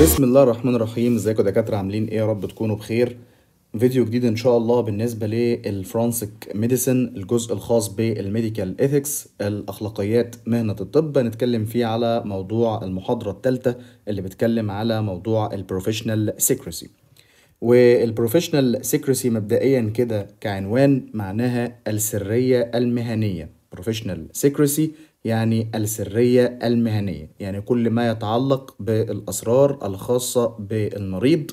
بسم الله الرحمن الرحيم ازيكم يا دكاتره عاملين ايه يا رب تكونوا بخير فيديو جديد ان شاء الله بالنسبه للفرانسيك ميديسن الجزء الخاص بالميديكال ايثكس الاخلاقيات مهنه الطب هنتكلم فيه على موضوع المحاضره الثالثه اللي بتكلم على موضوع البروفيشنال سيكريسي والبروفيشنال سيكريسي مبدئيا كده كعنوان معناها السريه المهنيه بروفيشنال سيكريسي يعني السرية المهنية يعني كل ما يتعلق بالأسرار الخاصة بالمريض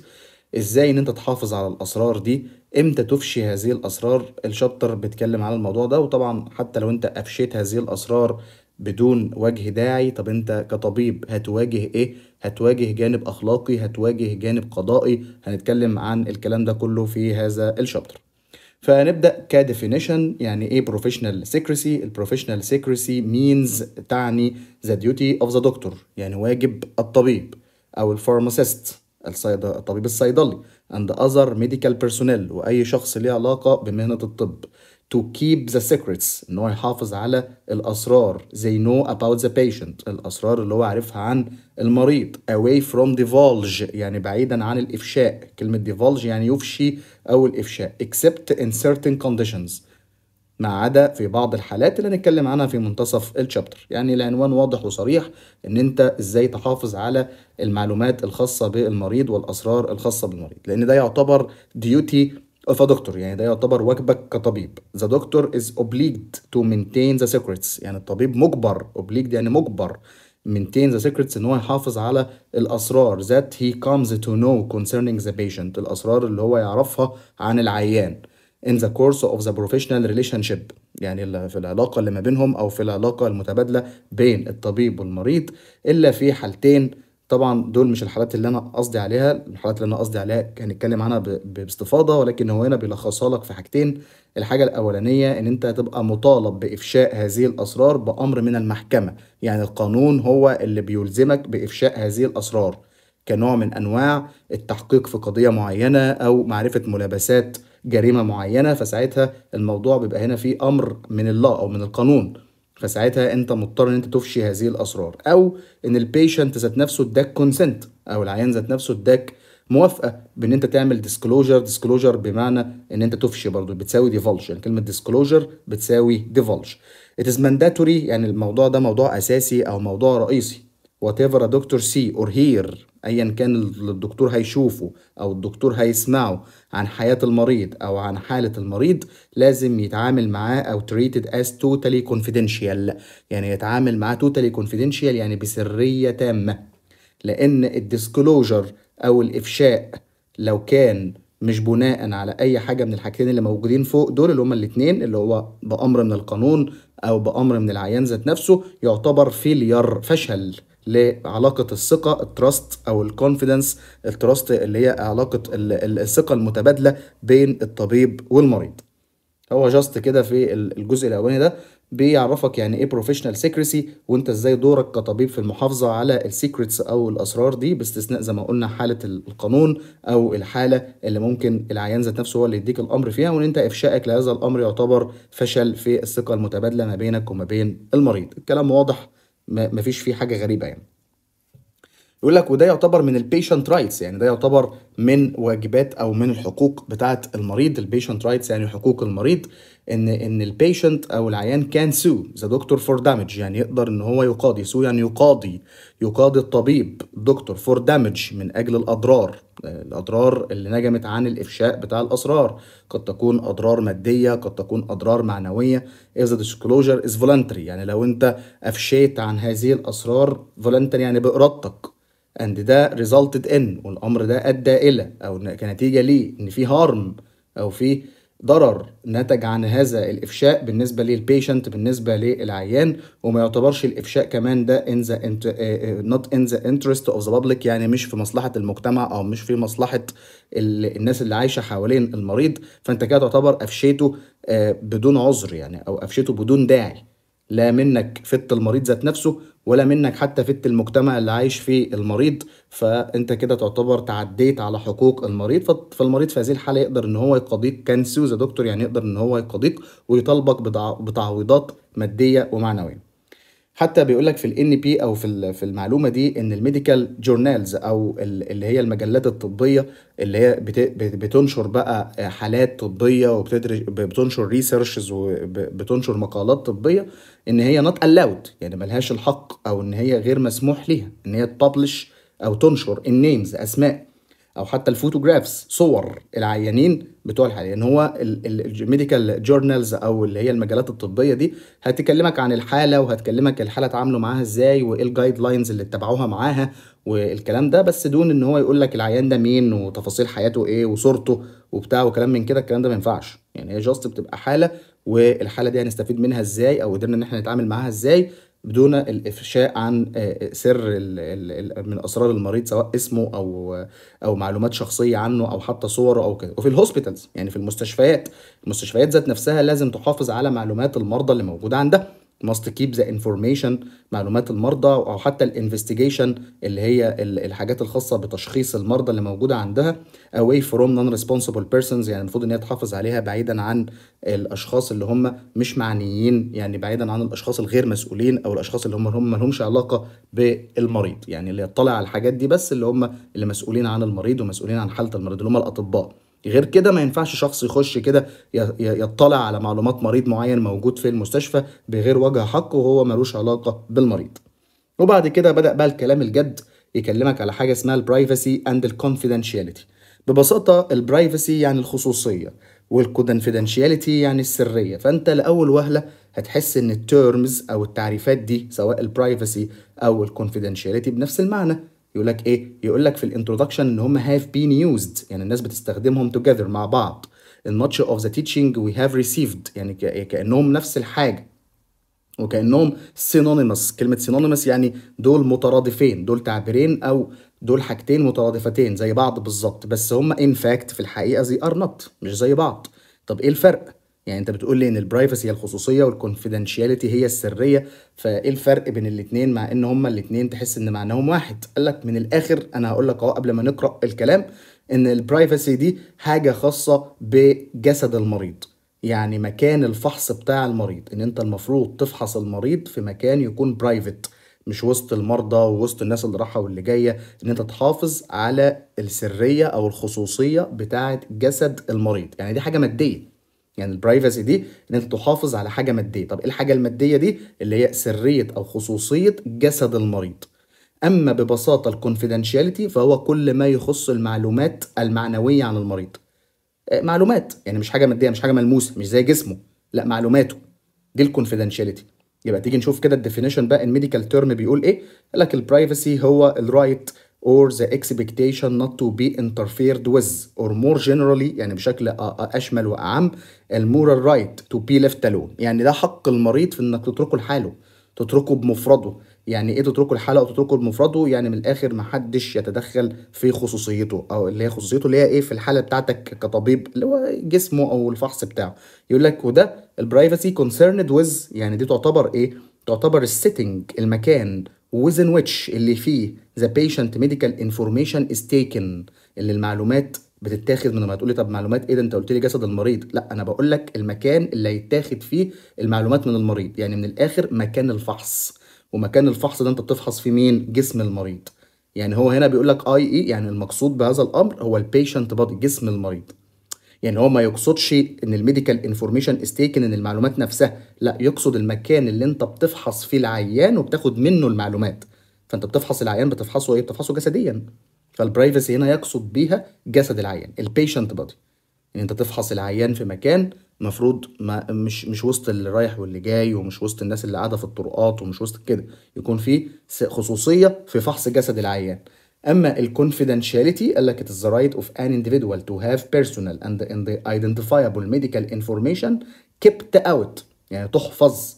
ازاي ان انت تحافظ على الاسرار دي امتى تفشي هذه الاسرار الشابتر بيتكلم على الموضوع ده وطبعا حتى لو انت افشيت هذه الاسرار بدون وجه داعي طب انت كطبيب هتواجه ايه هتواجه جانب اخلاقي هتواجه جانب قضائي هنتكلم عن الكلام ده كله في هذا الشابتر فنبدا كديفينيشن يعني ايه بروفيشنال سيكريسي البروفيشنال سيكريسي مينز تعني ذا ديوتي اوف ذا دكتور يعني واجب الطبيب او الفارماسيست الصيد... الطبيب الصيدلي and other medical personnel واي شخص ليه علاقه بمهنه الطب to keep the secrets ان هو يحافظ على الاسرار they know about the patient الاسرار اللي هو عارفها عن المريض away from divulge يعني بعيدا عن الافشاء كلمه divulge يعني يفشي او الافشاء except in certain conditions ما عدا في بعض الحالات اللي هنتكلم عنها في منتصف الشابتر يعني العنوان واضح وصريح ان انت ازاي تحافظ على المعلومات الخاصه بالمريض والاسرار الخاصه بالمريض لان ده يعتبر ديوتي فدكتور يعني ده يعتبر واجبك كطبيب the doctor is obliged to maintain the secrets يعني الطبيب مجبر obliged يعني مجبر maintain the secrets ان هو يحافظ على الاسرار that he comes to know concerning the patient الاسرار اللي هو يعرفها عن العيان in the course of the professional relationship يعني في العلاقة اللي ما بينهم أو في العلاقة المتبادلة بين الطبيب والمريض إلا في حالتين طبعا دول مش الحالات اللي انا قصدي عليها الحالات اللي انا قصدي عليها هنتكلم عنها باستفاضه ولكن هو هنا بيلخصها لك في حاجتين الحاجه الاولانيه ان انت هتبقى مطالب بافشاء هذه الاسرار بامر من المحكمه يعني القانون هو اللي بيلزمك بافشاء هذه الاسرار كنوع من انواع التحقيق في قضيه معينه او معرفه ملابسات جريمه معينه فساعتها الموضوع بيبقى هنا في امر من الله او من القانون فساعتها انت مضطر ان انت تفشي هذه الاسرار او ان البيشنت ذات نفسه اداك كونسنت او العيان ذات نفسه اداك موافقه بان انت تعمل ديسكلوجر ديسكلوجر بمعنى ان انت تفشي برضه بتساوي ديفولج يعني كلمه ديسكلوجر بتساوي ديفولج اتس مانداتوري يعني الموضوع ده موضوع اساسي او موضوع رئيسي وات ايفر دكتور سي اور هير ايا كان الدكتور هيشوفه او الدكتور هيسمعه عن حياه المريض او عن حاله المريض لازم يتعامل معاه او تريتد از توتالي كونفيدنشال يعني يتعامل معاه توتالي كونفيدنشال يعني بسريه تامه لان الديسكلوجر او الافشاء لو كان مش بناء على اي حاجه من الحاجتين اللي موجودين فوق دول اللي هما الاثنين اللي هو بامر من القانون او بامر من العيان ذات نفسه يعتبر فيلير فشل لعلاقه الثقه التراست او الكونفيدنس التراست اللي هي علاقه الثقه المتبادله بين الطبيب والمريض هو جاست كده في الجزء الاولاني ده بيعرفك يعني ايه بروفيشنال سيكريسي وانت ازاي دورك كطبيب في المحافظه على السيكريتس او الاسرار دي باستثناء زي ما قلنا حاله القانون او الحاله اللي ممكن العيان ذات نفسه هو اللي يديك الامر فيها وان انت افشائك لهذا الامر يعتبر فشل في الثقه المتبادله ما بينك وما بين المريض الكلام واضح ما فيش فيه حاجه غريبه يعني يقول لك وده يعتبر من البيشنت رايتس يعني ده يعتبر من واجبات او من الحقوق بتاعه المريض البيشنت رايتس يعني حقوق المريض ان ان البيشنت او العيان كان سو ذا دكتور فور دامج يعني يقدر ان هو يقاضي سو يعني يقاضي يقاضي الطبيب دكتور فور دامج من اجل الاضرار الاضرار اللي نجمت عن الافشاء بتاع الاسرار قد تكون اضرار ماديه قد تكون اضرار معنويه اذا ديسكلوجر از فولنتري يعني لو انت افشيت عن هذه الاسرار فولنتري يعني بارادتك اند ده ريزلتد ان والامر ده ادى الى او كنتيجه ليه ان في هارم او في ضرر نتج عن هذا الافشاء بالنسبه للبيشنت بالنسبه للعيان وما يعتبرش الافشاء كمان ده ان ذا نوت ان ذا انترست اوف ذا بابليك يعني مش في مصلحه المجتمع او مش في مصلحه الناس اللي عايشه حوالين المريض فانت كده تعتبر افشيته آه، بدون عذر يعني او افشيته بدون داعي لا منك فدت المريض ذات نفسه ولا منك حتى فت المجتمع اللي عايش فيه المريض فانت كده تعتبر تعديت على حقوق المريض فالمريض في هذه الحاله يقدر ان هو يقاضيك كان سيوز دكتور يعني يقدر ان هو يقاضيك ويطالبك بتعويضات ماديه ومعنويه حتى بيقول لك في ال بي او في في المعلومه دي ان الميديكال جورنالز او اللي هي المجلات الطبيه اللي هي بتنشر بقى حالات طبيه وبتنشر ريسيرشز وبتنشر مقالات طبيه ان هي نوت الاود يعني ملهاش الحق او ان هي غير مسموح ليها ان هي تبلش او تنشر النيمز اسماء او حتى الفوتوغرافز صور العيانين بتوع الحالة يعني هو الميديكال جورنالز او اللي هي المجالات الطبيه دي هتكلمك عن الحاله وهتكلمك الحاله اتعاملوا معاها ازاي وايه الجايد لاينز اللي اتبعوها معاها والكلام ده بس دون ان هو يقول لك العيان ده مين وتفاصيل حياته ايه وصورته وبتاع وكلام من كده الكلام ده ما ينفعش يعني هي جاست بتبقى حاله والحاله دي هنستفيد منها ازاي او قدرنا ان احنا نتعامل معاها ازاي بدون الافشاء عن آه، سر من اسرار المريض سواء اسمه او او معلومات شخصيه عنه او حتى صوره او كده وفي الهوسبيتالز يعني في المستشفيات المستشفيات ذات نفسها لازم تحافظ على معلومات المرضى اللي موجوده عندها must keep the information معلومات المرضى او حتى الانفستيجيشن اللي هي الحاجات الخاصه بتشخيص المرضى اللي موجوده عندها away from non responsible persons يعني المفروض ان هي تحافظ عليها بعيدا عن الاشخاص اللي هم مش معنيين يعني بعيدا عن الاشخاص الغير مسؤولين او الاشخاص اللي هم هم ما لهمش علاقه بالمريض يعني اللي يطلع على الحاجات دي بس اللي هم اللي مسؤولين عن المريض ومسؤولين عن حاله المريض اللي هم الاطباء غير كده ما ينفعش شخص يخش كده يطلع على معلومات مريض معين موجود في المستشفى بغير وجه حق وهو ملوش علاقة بالمريض وبعد كده بدأ بقى الكلام الجد يكلمك على حاجة اسمها البرايفسي اند الكونفيدنشياليتي ببساطة البرايفسي يعني الخصوصية والكونفيدنشياليتي يعني السرية فأنت لأول وهلة هتحس إن التيرمز أو التعريفات دي سواء البرايفسي أو الكونفيدنشياليتي بنفس المعنى يقول لك ايه يقول لك في الانترودكشن ان هم هاف بين يوزد يعني الناس بتستخدمهم توجذر مع بعض ان ماتش اوف ذا تيتشنج وي هاف ريسيفد يعني إيه، كانهم نفس الحاجه وكانهم سينونيمس كلمه سينونيمس يعني دول مترادفين دول تعبيرين او دول حاجتين مترادفتين زي بعض بالظبط بس هم ان فاكت في الحقيقه زي ار نوت مش زي بعض طب ايه الفرق يعني انت بتقول لي ان البرايفسي هي الخصوصيه والكونفيدنشياليتي هي السريه فايه الفرق بين الاثنين مع ان هما الاثنين تحس ان معناهم واحد قال لك من الاخر انا هقول لك اهو قبل ما نقرا الكلام ان البرايفسي دي حاجه خاصه بجسد المريض يعني مكان الفحص بتاع المريض ان انت المفروض تفحص المريض في مكان يكون برايفت مش وسط المرضى ووسط الناس اللي راحه واللي جايه ان انت تحافظ على السريه او الخصوصيه بتاعه جسد المريض يعني دي حاجه ماديه يعني البرايفسي دي ان انت تحافظ على حاجه ماديه طب ايه الحاجه الماديه دي اللي هي سريه او خصوصيه جسد المريض اما ببساطه الكونفيدنشاليتي فهو كل ما يخص المعلومات المعنويه عن المريض آه، معلومات يعني مش حاجه ماديه مش حاجه ملموسه مش زي جسمه لا معلوماته دي الكونفيدنشاليتي يبقى تيجي نشوف كده الديفينيشن بقى الميديكال تيرم بيقول ايه قال لك البرايفسي هو الرايت right or the expectation not to be interfered with or more generally يعني بشكل أشمل وأعم المورال right to be left alone يعني ده حق المريض في إنك تتركه لحاله تتركه بمفرده يعني ايه تتركه لحاله او تتركه بمفرده يعني من الاخر محدش يتدخل في خصوصيته او اللي هي خصوصيته اللي هي ايه في الحاله بتاعتك كطبيب اللي هو جسمه او الفحص بتاعه يقول لك وده البرايفسي كونسيرند ويز يعني دي تعتبر ايه تعتبر السيتنج المكان within which اللي فيه the patient medical information is taken اللي المعلومات بتتاخد من ما تقولي طب معلومات ايه ده انت قلت لي جسد المريض لا انا بقول لك المكان اللي هيتاخد فيه المعلومات من المريض يعني من الاخر مكان الفحص ومكان الفحص ده انت بتفحص فيه مين جسم المريض يعني هو هنا بيقول لك اي اي e، يعني المقصود بهذا الامر هو البيشنت بادي جسم المريض يعني هو ما يقصدش ان الميديكال انفورميشن استيكن ان المعلومات نفسها لا يقصد المكان اللي انت بتفحص فيه العيان وبتاخد منه المعلومات فانت بتفحص العيان بتفحصه ايه بتفحصه جسديا فالبرايفسي هنا يقصد بيها جسد العيان البيشنت بودي ان انت تفحص العيان في مكان المفروض ما مش مش وسط اللي رايح واللي جاي ومش وسط الناس اللي قاعده في الطرقات ومش وسط كده يكون في خصوصيه في فحص جسد العيان اما الكونفيدنشاليتي قال لك it is the right of an individual to have personal and identifiable medical information kept out يعني تحفظ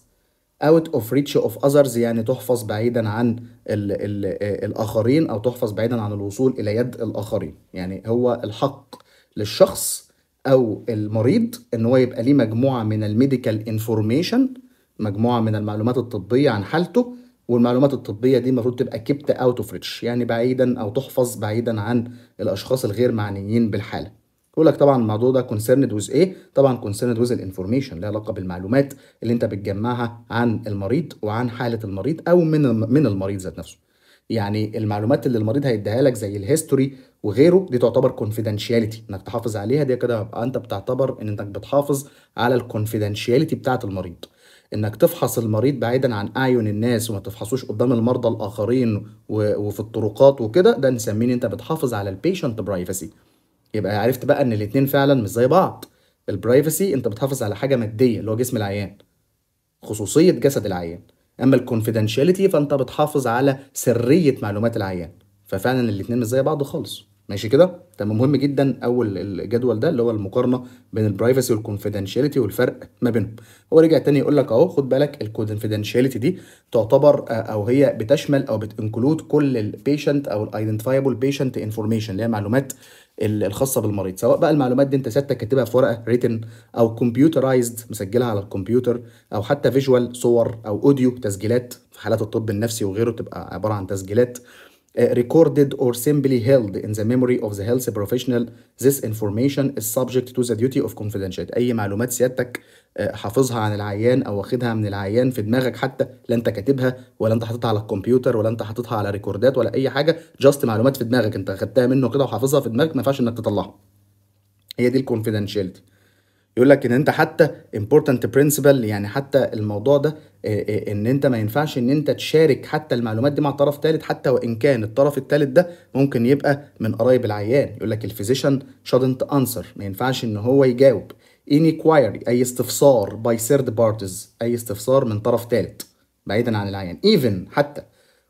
out of reach of others يعني تحفظ بعيدا عن الـ الـ الاخرين او تحفظ بعيدا عن الوصول الى يد الاخرين يعني هو الحق للشخص او المريض ان هو يبقى ليه مجموعه من الميديكال انفورميشن مجموعه من المعلومات الطبيه عن حالته والمعلومات الطبيه دي المفروض تبقى كبت اوت اوف ريتش يعني بعيدا او تحفظ بعيدا عن الاشخاص الغير معنيين بالحاله يقول لك طبعا الموضوع ده كونسيرند ويز ايه طبعا كونسيرند ويز الانفورميشن لها علاقه بالمعلومات اللي انت بتجمعها عن المريض وعن حاله المريض او من من المريض ذات نفسه يعني المعلومات اللي المريض هيديها لك زي الهيستوري وغيره دي تعتبر كونفيدنشياليتي انك تحافظ عليها دي كده انت بتعتبر ان انك بتحافظ على الكونفيدنشياليتي بتاعه المريض انك تفحص المريض بعيدا عن اعين الناس وما تفحصوش قدام المرضى الاخرين وفي الطرقات وكده ده نسميه ان انت بتحافظ على البيشنت برايفسي يبقى عرفت بقى ان الاثنين فعلا مش زي بعض البرايفسي انت بتحافظ على حاجه ماديه اللي هو جسم العيان خصوصيه جسد العيان اما الكونفيدنشاليتي فانت بتحافظ على سريه معلومات العيان ففعلا الاثنين مش زي بعض خالص ماشي كده تمام مهم جدا اول الجدول ده اللي هو المقارنه بين البرايفسي والكونفيدنشاليتي والفرق ما بينهم هو رجع تاني يقول لك اهو خد بالك الكونفيدنشاليتي دي تعتبر آه، او هي بتشمل او بتنكلود كل البيشنت او الايدنتيفايبل بيشنت انفورميشن اللي هي معلومات الخاصه بالمريض سواء بقى المعلومات دي انت سيادتك كاتبها في ورقه ريتن او كمبيوترايزد مسجلها على الكمبيوتر او حتى فيجوال صور او اوديو تسجيلات في حالات الطب النفسي وغيره تبقى عباره عن تسجيلات Uh, recorded or simply held in the memory of the health professional this information is subject to the duty of confidentiality اي معلومات سيادتك uh, حافظها عن العيان او واخدها من العيان في دماغك حتى لا انت كاتبها ولا انت حاططها على الكمبيوتر ولا انت حاططها على ريكوردات ولا اي حاجه جاست معلومات في دماغك انت خدتها منه كده وحافظها في دماغك ما ينفعش انك تطلعها هي دي الكونفيدنشاليتي يقول لك ان انت حتى important principle يعني حتى الموضوع ده آه، آه، ان انت ما ينفعش ان انت تشارك حتى المعلومات دي مع طرف ثالث حتى وان كان الطرف الثالث ده ممكن يبقى من قرايب العيان يقول لك الفيزيشن شادنت انسر ما ينفعش ان هو يجاوب inquiry اي استفسار by third parties اي استفسار من طرف ثالث بعيدا عن العيان even حتى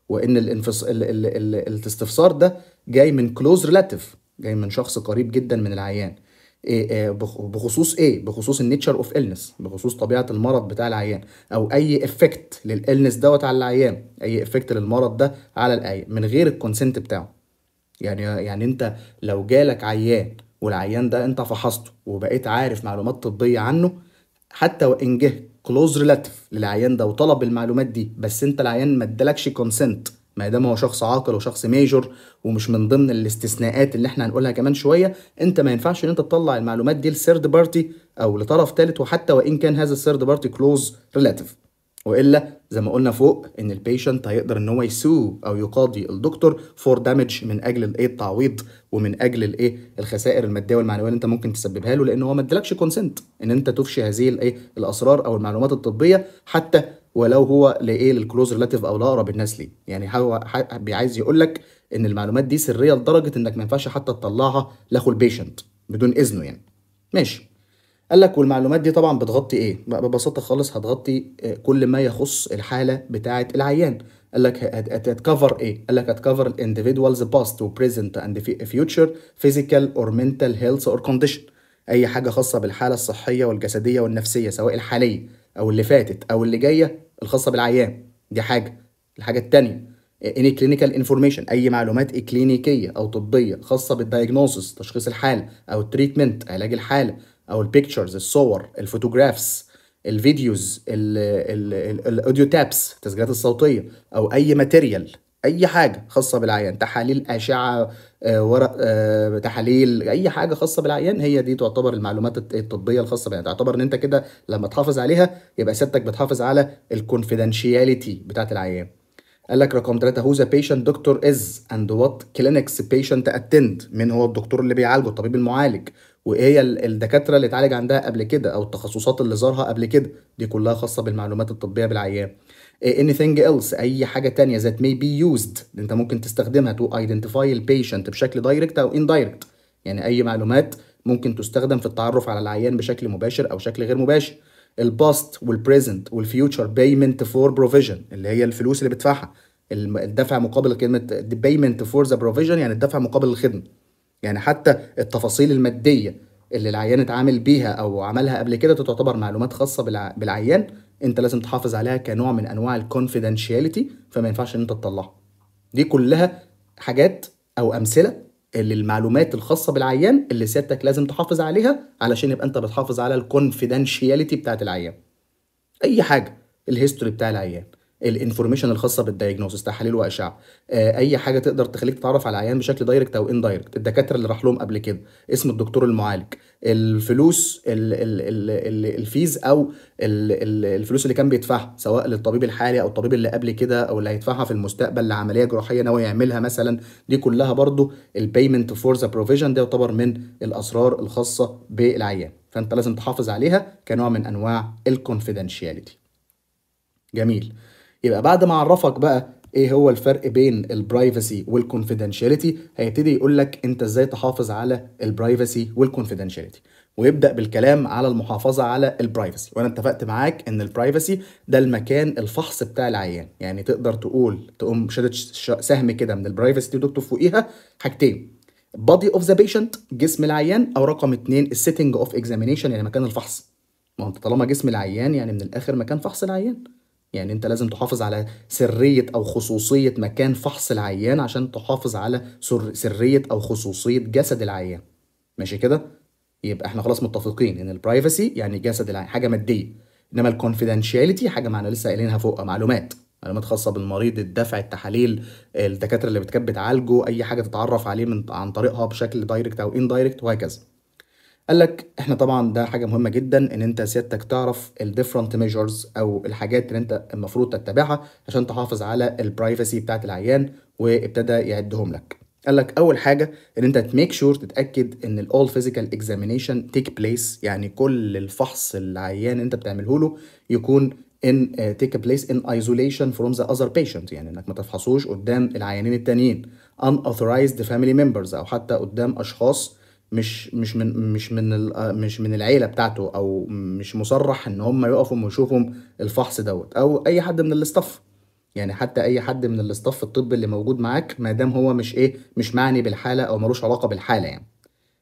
وان الانفص... ال... ال... ال... الاستفسار ده جاي من كلوز ريلاتيف جاي من شخص قريب جدا من العيان إيه، إيه، بخصوص ايه بخصوص النيتشر اوف النس بخصوص طبيعه المرض بتاع العيان او اي افكت للالنس دوت على العيان اي افكت للمرض ده على العيان من غير الكونسنت بتاعه يعني يعني انت لو جالك عيان والعيان ده انت فحصته وبقيت عارف معلومات طبيه عنه حتى وان جه كلوز ريلاتيف للعيان ده وطلب المعلومات دي بس انت العيان ما ادالكش كونسنت ما دام هو شخص عاقل وشخص ميجور ومش من ضمن الاستثناءات اللي احنا هنقولها كمان شويه انت ما ينفعش ان انت تطلع المعلومات دي لثيرد بارتي او لطرف ثالث وحتى وان كان هذا الثيرد بارتي كلوز ريلاتيف والا زي ما قلنا فوق ان البيشنت هيقدر ان هو يسو او يقاضي الدكتور فور دامج من اجل الايه التعويض ومن اجل الايه الخسائر الماديه والمعنويه اللي انت ممكن تسببها له لان هو ما ادالكش كونسنت ان انت تفشي هذه الايه الاسرار او المعلومات الطبيه حتى ولو هو لايه للكلوز ريلاتيف او لاقرب الناس ليه يعني هو عايز يقول لك ان المعلومات دي سريه لدرجه انك ما ينفعش حتى تطلعها لاخو البيشنت بدون اذنه يعني ماشي قال لك والمعلومات دي طبعا بتغطي ايه ببساطه خالص هتغطي آه، كل ما يخص الحاله بتاعه العيان قال لك هتكفر ايه قال لك هتكفر الانديفيدوالز باست وبريزنت اند فيوتشر فيزيكال اور مينتال هيلث اور كونديشن اي حاجه خاصه بالحاله الصحيه والجسديه والنفسيه سواء الحاليه او اللي فاتت او اللي جايه الخاصه بالعيان دي حاجه الحاجه الثانيه اني كلينيكال انفورميشن اي معلومات اكلينيكيه او طبيه خاصه بالدايجنوسس تشخيص الحاله او التريتمنت علاج الحاله او البيكتشرز الصور الفوتوجرافس الفيديوز الاوديو تابس التسجيلات الصوتيه او اي ماتيريال اي حاجه خاصه بالعيان تحاليل اشعه آه، ورق آه، تحاليل اي حاجه خاصه بالعيان هي دي تعتبر المعلومات الطبيه الخاصه بيها تعتبر ان انت كده لما تحافظ عليها يبقى سيادتك بتحافظ على الكونفيدنشياليتي بتاعت العيان قال لك رقم ثلاثة هو ذا بيشنت دكتور از اند وات كلينكس بيشنت اتند مين هو الدكتور اللي بيعالجه الطبيب المعالج وايه هي الدكاتره اللي اتعالج عندها قبل كده او التخصصات اللي زارها قبل كده دي كلها خاصه بالمعلومات الطبيه بالعيان إيه، anything else اي حاجه تانية that may be used انت ممكن تستخدمها to identify البيشنت بشكل دايركت او indirect يعني اي معلومات ممكن تستخدم في التعرف على العيان بشكل مباشر او شكل غير مباشر الباست والبريزنت والفيوتشر بيمنت فور بروفيجن اللي هي الفلوس اللي بتدفعها الدفع مقابل كلمه بيمنت فور ذا بروفيجن يعني الدفع مقابل الخدمه يعني حتى التفاصيل الماديه اللي العيان اتعامل بيها او عملها قبل كده تعتبر معلومات خاصه بالعيان انت لازم تحافظ عليها كنوع من انواع الكونفيدنشياليتي فما ينفعش ان انت تطلعها دي كلها حاجات او امثله للمعلومات الخاصه بالعيان اللي سيادتك لازم تحافظ عليها علشان يبقى انت بتحافظ على الكونفيدنشياليتي بتاعت العيان اي حاجه الهيستوري بتاع العيان الانفورميشن الخاصه بالدايجنوستس تحاليل واشعه آه، اي حاجه تقدر تخليك تتعرف على العيان بشكل دايركت او اندايركت الدكاتره اللي راح لهم قبل كده اسم الدكتور المعالج الفلوس الـ الـ الـ الـ الفيز او الـ الـ الفلوس اللي كان بيدفعها سواء للطبيب الحالي او الطبيب اللي قبل كده او اللي هيدفعها في المستقبل لعمليه جراحيه ناوي يعملها مثلا دي كلها برضو البيمنت فور ذا بروفيجن ده يعتبر من الاسرار الخاصه بالعيان فانت لازم تحافظ عليها كنوع من انواع الكونفيدنشياليتي جميل يبقى بعد ما عرفك بقى ايه هو الفرق بين البرايفسي والكونفيدنشاليتي هيبتدي يقول لك انت ازاي تحافظ على البرايفسي والكونفيدنشاليتي ويبدا بالكلام على المحافظه على البرايفسي وانا اتفقت معاك ان البرايفسي ده المكان الفحص بتاع العيان يعني تقدر تقول تقوم شدت سهم كده من البرايفسي دي وتكتب فوقيها حاجتين بادي اوف ذا بيشنت جسم العيان او رقم اتنين السيتنج اوف اكزامينيشن يعني مكان الفحص ما انت طالما جسم العيان يعني من الاخر مكان فحص العيان يعني انت لازم تحافظ على سريه او خصوصيه مكان فحص العيان عشان تحافظ على سر سريه او خصوصيه جسد العيان ماشي كده يبقى احنا خلاص متفقين ان البرايفسي يعني جسد العيان حاجه ماديه انما الكونفيدنشاليتي حاجه معنا لسه قايلينها فوق معلومات معلومات خاصه بالمريض الدفع التحاليل الدكاتره اللي بتكب بتعالجه اي حاجه تتعرف عليه من عن طريقها بشكل دايركت او اندايركت وهكذا قال لك احنا طبعا ده حاجه مهمه جدا ان انت سيادتك تعرف الديفرنت ميجرز او الحاجات اللي انت المفروض تتبعها عشان تحافظ على البرايفسي بتاعت العيان وابتدى يعدهم لك قال لك اول حاجه ان انت تميك شور sure تتاكد ان الاول فيزيكال اكزامينيشن تيك بليس يعني كل الفحص العيان انت بتعمله له يكون ان تيك بليس ان ايزوليشن فروم ذا اذر بيشنت يعني انك ما تفحصوش قدام العيانين التانيين ان اوثرايزد فاميلي ممبرز او حتى قدام اشخاص مش مش من مش من مش من العيله بتاعته او مش مصرح ان هم يقفوا ويشوفوا الفحص دوت او اي حد من الاستاف يعني حتى اي حد من الاستاف الطب اللي موجود معاك ما دام هو مش ايه مش معني بالحاله او ملوش علاقه بالحاله يعني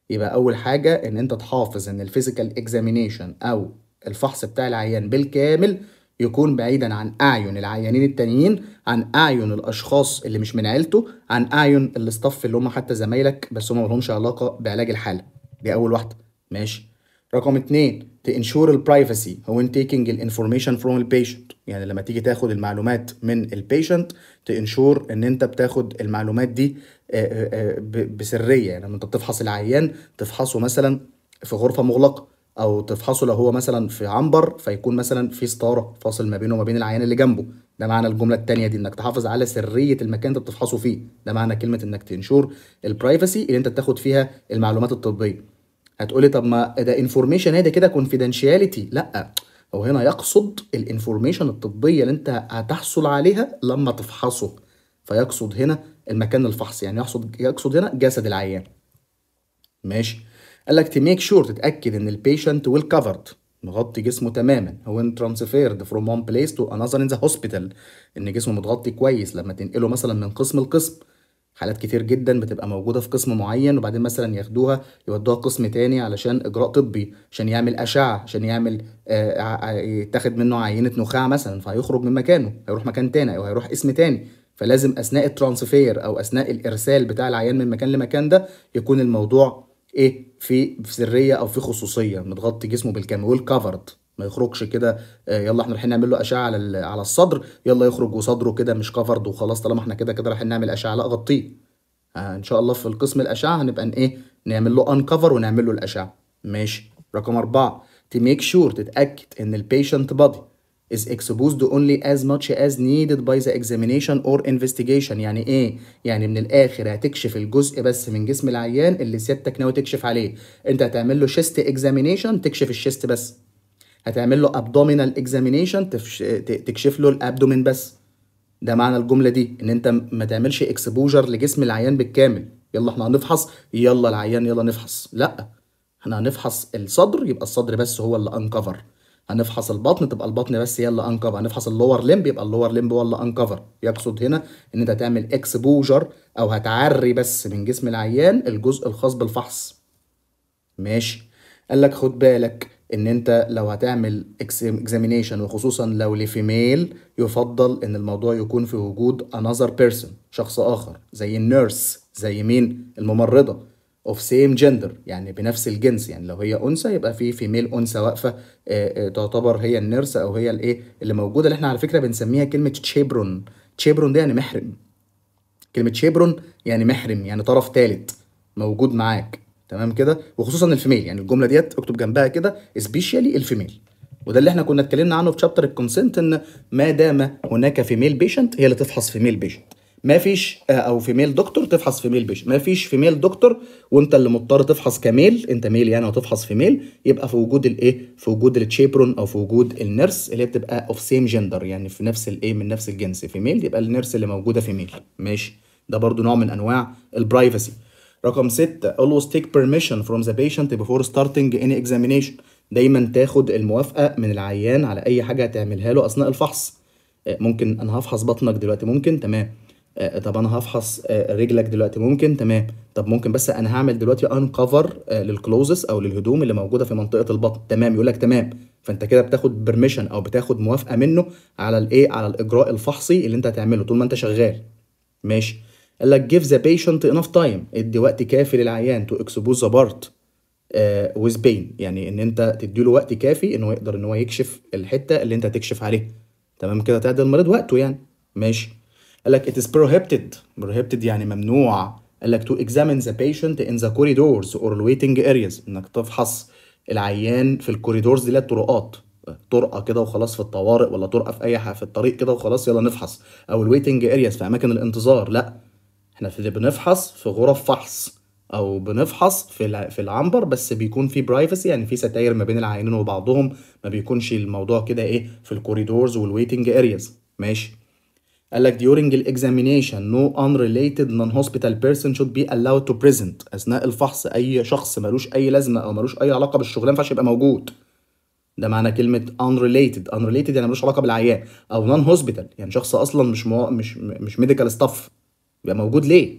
يبقى اول حاجه ان انت تحافظ ان الفيزيكال اكزامينيشن او الفحص بتاع العيان بالكامل يكون بعيدا عن اعين العيانين التانيين عن اعين الاشخاص اللي مش من عيلته عن اعين الاستاف اللي هم حتى زمايلك بس هم ملهمش علاقه بعلاج الحاله دي اول واحده ماشي رقم اتنين تنشور البرايفسي هو ان الانفورميشن فروم البيشنت يعني لما تيجي تاخد المعلومات من البيشنت تنشور ان انت بتاخد المعلومات دي آه، آه، آه، بسريه يعني لما انت بتفحص العيان تفحصه مثلا في غرفه مغلقه او تفحصه لو هو مثلا في عنبر فيكون مثلا في ستاره فاصل ما بينه وما بين العيان اللي جنبه ده معنى الجمله الثانيه دي انك تحافظ على سريه المكان اللي بتفحصه فيه ده معنى كلمه انك تنشور البرايفسي اللي انت بتاخد فيها المعلومات الطبيه هتقولي طب ما ده انفورميشن ده كده كونفيدنشياليتي لا هو هنا يقصد الانفورميشن الطبيه اللي انت هتحصل عليها لما تفحصه فيقصد هنا المكان الفحص يعني يقصد يقصد هنا جسد العيان ماشي قال لك تميك شور تتاكد ان البيشنت ويل كفرد مغطي جسمه تماما هو ان ترانسفيرد فروم وان بليس تو انذر ان ذا هوسبيتال ان جسمه متغطي كويس لما تنقله مثلا من قسم لقسم حالات كتير جدا بتبقى موجوده في قسم معين وبعدين مثلا ياخدوها يودوها قسم تاني علشان اجراء طبي عشان يعمل اشعه عشان يعمل آه، يتاخد منه عينه نخاع مثلا فهيخرج من مكانه هيروح مكان تاني او هيروح اسم تاني فلازم اثناء الترانسفير او اثناء الارسال بتاع العيان من مكان لمكان ده يكون الموضوع ايه في سريه او في خصوصيه متغطي جسمه بالكامل والكفرد ما يخرجش كده آه، يلا احنا رايحين نعمل له اشعه على على الصدر يلا يخرج وصدره كده مش كفرد وخلاص طالما احنا كده كده رايحين نعمل اشعه لا غطيه آه ان شاء الله في القسم الاشعه هنبقى ايه نعمل له انكفر ونعمل له الاشعه ماشي رقم أربعة تي ميك شور تتاكد ان البيشنت بادي is exposed only as much as needed by the examination or investigation يعني ايه يعني من الاخر هتكشف الجزء بس من جسم العيان اللي سيادتك ناوي تكشف عليه انت هتعمل له شيست examination تكشف الشيست بس هتعمل له abdominal examination تكشف له الابدومين بس ده معنى الجمله دي ان انت ما تعملش اكسبوجر لجسم العيان بالكامل يلا احنا هنفحص يلا العيان يلا نفحص لا احنا هنفحص الصدر يبقى الصدر بس هو اللي انكفر هنفحص البطن تبقى البطن بس هي اللي انكفر هنفحص اللور لمب يبقى اللور لمب هو اللي انكفر يقصد هنا ان انت هتعمل اكسبوجر او هتعري بس من جسم العيان الجزء الخاص بالفحص ماشي قال لك خد بالك ان انت لو هتعمل اكزامينيشن وخصوصا لو لفيميل يفضل ان الموضوع يكون في وجود انذر بيرسون شخص اخر زي النيرس زي مين الممرضه of same gender يعني بنفس الجنس يعني لو هي انثى يبقى في فيميل انثى واقفه آه، آه، تعتبر هي النيرس او هي الايه اللي موجوده اللي احنا على فكره بنسميها كلمه تشيبرون تشيبرون ده يعني محرم كلمه تشيبرون يعني محرم يعني طرف ثالث موجود معاك تمام كده وخصوصا الفيميل يعني الجمله ديت اكتب جنبها كده سبيشالي الفيميل وده اللي احنا كنا اتكلمنا عنه في شابتر الكونسنت ان ما دام هناك فيميل بيشنت هي اللي تفحص فيميل بيشنت ما فيش آه، او في ميل دكتور تفحص في ميل بيشنت ما فيش في ميل دكتور وانت اللي مضطر تفحص كميل انت ميل يعني وتفحص ميل يبقى في وجود الايه في وجود التشيبرون او في وجود النيرس اللي هي بتبقى اوف سيم جندر يعني في نفس الايه من نفس الجنس في ميل يبقى النيرس اللي موجوده في ميل ماشي ده برضو نوع من انواع البرايفسي رقم ستة always take permission from the patient before starting any examination دايما تاخد الموافقه من العيان على اي حاجه هتعملها له اثناء الفحص آه، ممكن انا هفحص بطنك دلوقتي ممكن تمام آه، طب انا هفحص آه، رجلك دلوقتي ممكن تمام طب ممكن بس انا هعمل دلوقتي انكفر آه، للكلوزس او للهدوم اللي موجوده في منطقه البطن تمام يقول لك تمام فانت كده بتاخد برميشن او بتاخد موافقه منه على الايه على الاجراء الفحصي اللي انت هتعمله طول ما انت شغال ماشي قال لك جيف ذا بيشنت انف تايم ادي وقت كافي للعيان تو اكسبوز ذا بارت ويز بين يعني ان انت تديله وقت كافي ان هو يقدر ان هو يكشف الحته اللي انت هتكشف عليها تمام كده تعدي المريض وقته يعني ماشي قال لك it is prohibited prohibited يعني ممنوع قال لك to examine the patient in the corridors or waiting areas انك تفحص العيان في الكوريدورز دي اللي الطرقات طرقه كده وخلاص في الطوارئ ولا طرقه في اي حاجه في الطريق كده وخلاص يلا نفحص او الويتنج ارياز في اماكن الانتظار لا احنا في بنفحص في غرف فحص او بنفحص في في العنبر بس بيكون في برايفسي يعني في ستاير ما بين العيانين وبعضهم ما بيكونش الموضوع كده ايه في الكوريدورز والويتنج ارياز ماشي قال لك during examination no unrelated non-hospital person should be allowed to present اثناء الفحص اي شخص ملوش اي لازمه او ملوش اي علاقه بالشغلانه ما ينفعش يبقى موجود ده معنى كلمه unrelated unrelated يعني ملوش علاقه بالعيان او non hospital يعني شخص اصلا مش مو... مش مش medical staff يبقى موجود ليه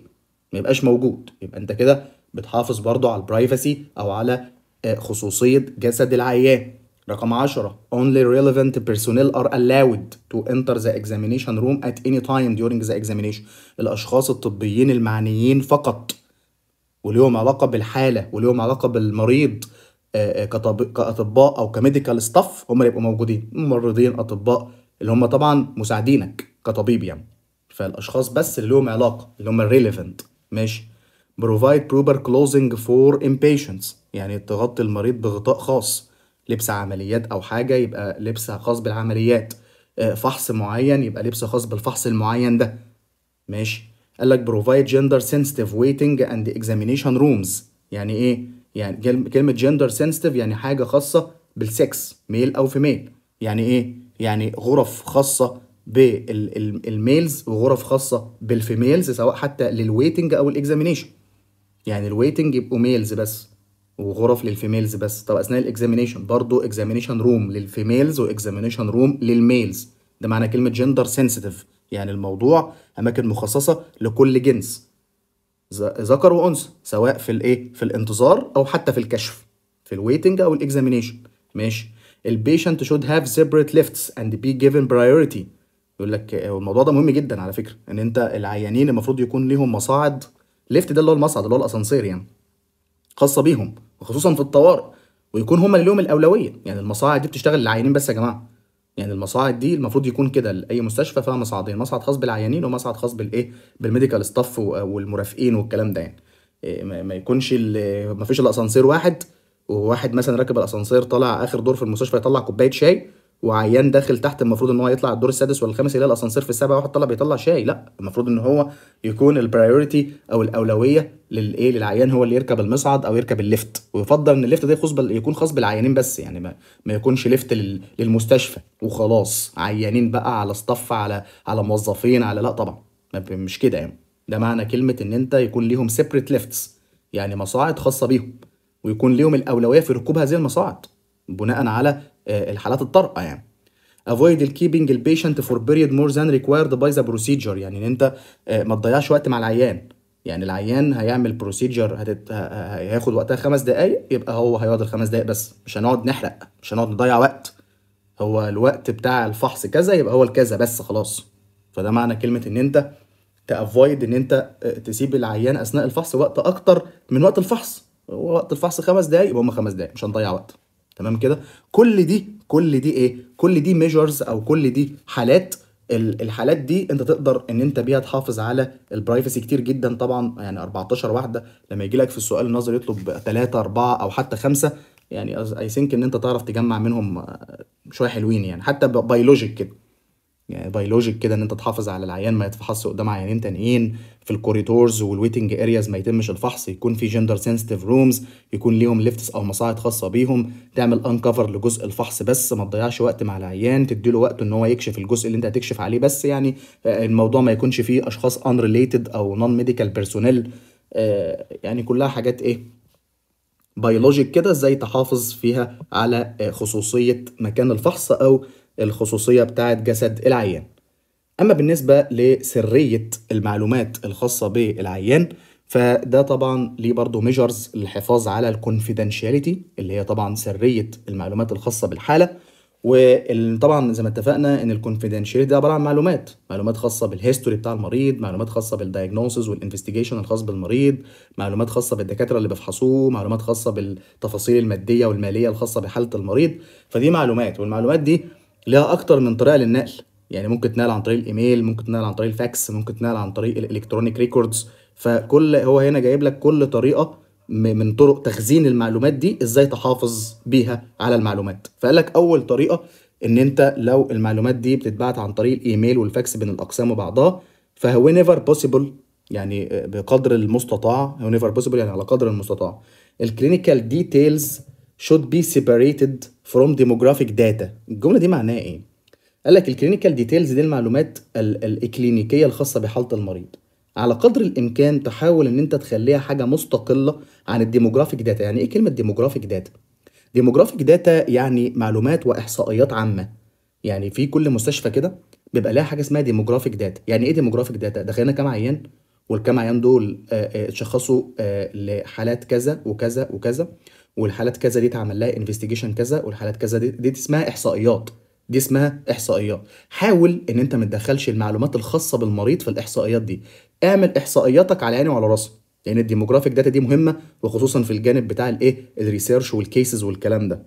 ما يبقاش موجود يبقى انت كده بتحافظ برضو على البرايفسي او على آه، خصوصيه جسد العيان رقم 10 only relevant personnel are allowed to enter the examination room at any time during the examination الاشخاص الطبيين المعنيين فقط وليهم علاقه بالحاله وليهم علاقه بالمريض آه، آه، كاطباء او كميديكال ستاف هم اللي يبقوا موجودين ممرضين اطباء اللي هم طبعا مساعدينك كطبيب يعني فالاشخاص بس اللي لهم علاقه اللي هم relevant ماشي provide proper closing for impatients يعني تغطي المريض بغطاء خاص لبس عمليات او حاجه يبقى لبس خاص بالعمليات آه، فحص معين يبقى لبس خاص بالفحص المعين ده ماشي قال لك بروفايد جندر sensitive ويتنج اند اكزامينيشن رومز يعني ايه يعني كلمه جندر sensitive يعني حاجه خاصه بالسكس ميل او فيميل يعني ايه يعني غرف خاصه بالميلز وغرف خاصه بالفيميلز سواء حتى للويتنج او الاكزامينيشن يعني الويتنج يبقوا ميلز بس وغرف للفيميلز بس طب اثناء الاكزامينيشن برضه اكزامينيشن روم للفيميلز واكزامينيشن روم للميلز ده معنى كلمه جندر سنسيتيف يعني الموضوع اماكن مخصصه لكل جنس ذكر وانثى سواء في الايه في الانتظار او حتى في الكشف في الويتنج او الاكزامينيشن ماشي البيشنت شود هاف سيبريت ليفتس اند بي جيفن برايورتي يقول لك الموضوع ده مهم جدا على فكره ان انت العيانين المفروض يكون ليهم مصاعد ليفت ده اللي هو المصعد اللي هو الاسانسير يعني خاصه بيهم وخصوصا في الطوارئ ويكون هم اللي لهم الاولويه يعني المصاعد دي بتشتغل للعيانين بس يا جماعه يعني المصاعد دي المفروض يكون كده لاي مستشفى فيها مصعدين مصعد خاص بالعيانين ومصعد خاص بالايه بالميديكال ستاف والمرافقين والكلام ده يعني آه، ما يكونش ما فيش الاسانسير واحد وواحد مثلا راكب الاسانسير طالع اخر دور في المستشفى يطلع كوبايه شاي وعيان داخل تحت المفروض ان هو يطلع الدور السادس ولا الخامس يلاقي الاسانسير في السابع واحد طلع بيطلع شاي لا المفروض ان هو يكون البرايورتي او الاولويه للايه للعيان هو اللي يركب المصعد او يركب الليفت ويفضل ان الليفت ده يخص يكون خاص بالعيانين بس يعني ما, ما يكونش ليفت لل... للمستشفى وخلاص عيانين بقى على ستاف على على موظفين على لا طبعا مش كده يعني ده معنى كلمه ان انت يكون ليهم سيبريت ليفتس يعني مصاعد خاصه بيهم ويكون ليهم الاولويه في ركوب هذه المصاعد بناء على آه، الحالات الطارئه يعني avoid keeping the patient for period more than required by the procedure يعني ان انت آه، ما تضيعش وقت مع العيان يعني العيان هيعمل بروسيجر هتت... هياخد وقتها خمس دقايق يبقى هو هيقعد الخمس دقايق بس مش هنقعد نحرق مش هنقعد نضيع وقت هو الوقت بتاع الفحص كذا يبقى هو الكذا بس خلاص فده معنى كلمه ان انت تافويد ان انت آه، تسيب العيان اثناء الفحص وقت اكتر من وقت الفحص هو وقت الفحص خمس دقايق يبقى هم خمس دقايق مش هنضيع وقت تمام كده كل دي كل دي ايه كل دي ميجرز او كل دي حالات الحالات دي انت تقدر ان انت بيها تحافظ على البرايفسي كتير جدا طبعا يعني 14 واحده لما يجي لك في السؤال النظري يطلب 3 4 او حتى 5 يعني اي ثينك ان انت تعرف تجمع منهم آه، شويه حلوين يعني حتى بايولوجيك كده يعني بيولوجيك كده ان انت تحافظ على العيان ما يتفحصش قدام عيانين تانيين في الكوريتورز والويتنج ارياز ما يتمش الفحص يكون في جندر سنسيتيف رومز يكون ليهم ليفتس او مصاعد خاصه بيهم تعمل انكفر لجزء الفحص بس ما تضيعش وقت مع العيان تديله وقت ان هو يكشف الجزء اللي انت هتكشف عليه بس يعني آه، الموضوع ما يكونش فيه اشخاص ان ريليتد او نون ميديكال بيرسونيل يعني كلها حاجات ايه بيولوجيك كده ازاي تحافظ فيها على آه، خصوصيه مكان الفحص او الخصوصية بتاعة جسد العيان أما بالنسبة لسرية المعلومات الخاصة بالعيان فده طبعا ليه برضه ميجرز للحفاظ على الكونفيدنشاليتي اللي هي طبعا سرية المعلومات الخاصة بالحالة وطبعا زي ما اتفقنا ان الكونفيدنشاليتي ده عباره عن معلومات معلومات خاصه بالهيستوري بتاع المريض معلومات خاصه بالدايجنوسز والانفستيجيشن الخاص بالمريض معلومات خاصه بالدكاتره اللي بيفحصوه معلومات خاصه بالتفاصيل الماديه والماليه الخاصه بحاله المريض فدي معلومات والمعلومات دي ليها اكتر من طريقه للنقل يعني ممكن تنقل عن طريق الايميل ممكن تنقل عن طريق الفاكس ممكن تنقل عن طريق الالكترونيك ريكوردز فكل هو هنا جايب لك كل طريقه من طرق تخزين المعلومات دي ازاي تحافظ بيها على المعلومات فقال لك اول طريقه ان انت لو المعلومات دي بتتبعت عن طريق الايميل والفاكس بين الاقسام وبعضها فهو نيفر بوسيبل يعني بقدر المستطاع هو نيفر بوسيبل يعني على قدر المستطاع الكلينيكال ديتيلز should be separated from demographic data الجمله دي معناها ايه قال لك الكلينيكال ديتيلز دي المعلومات الاكلينيكيه الخاصه بحاله المريض على قدر الامكان تحاول ان انت تخليها حاجه مستقله عن الديموغرافيك داتا يعني ايه كلمه ديموغرافيك داتا ديموغرافيك داتا يعني معلومات واحصائيات عامه يعني في كل مستشفى كده بيبقى لها حاجه اسمها ديموغرافيك داتا يعني ايه ديموغرافيك داتا دخلنا كام عيان والكام عيان دول آه، آه، اتشخصوا آه، لحالات كذا وكذا وكذا والحالات كذا دي اتعمل لها انفستيجيشن كذا والحالات كذا دي, دي اسمها احصائيات دي اسمها احصائيات حاول ان انت ما تدخلش المعلومات الخاصه بالمريض في الاحصائيات دي اعمل احصائياتك على عيني وعلى راسي لان يعني الديموغرافيك داتا دي مهمه وخصوصا في الجانب بتاع الايه الريسيرش والكيسز والكلام ده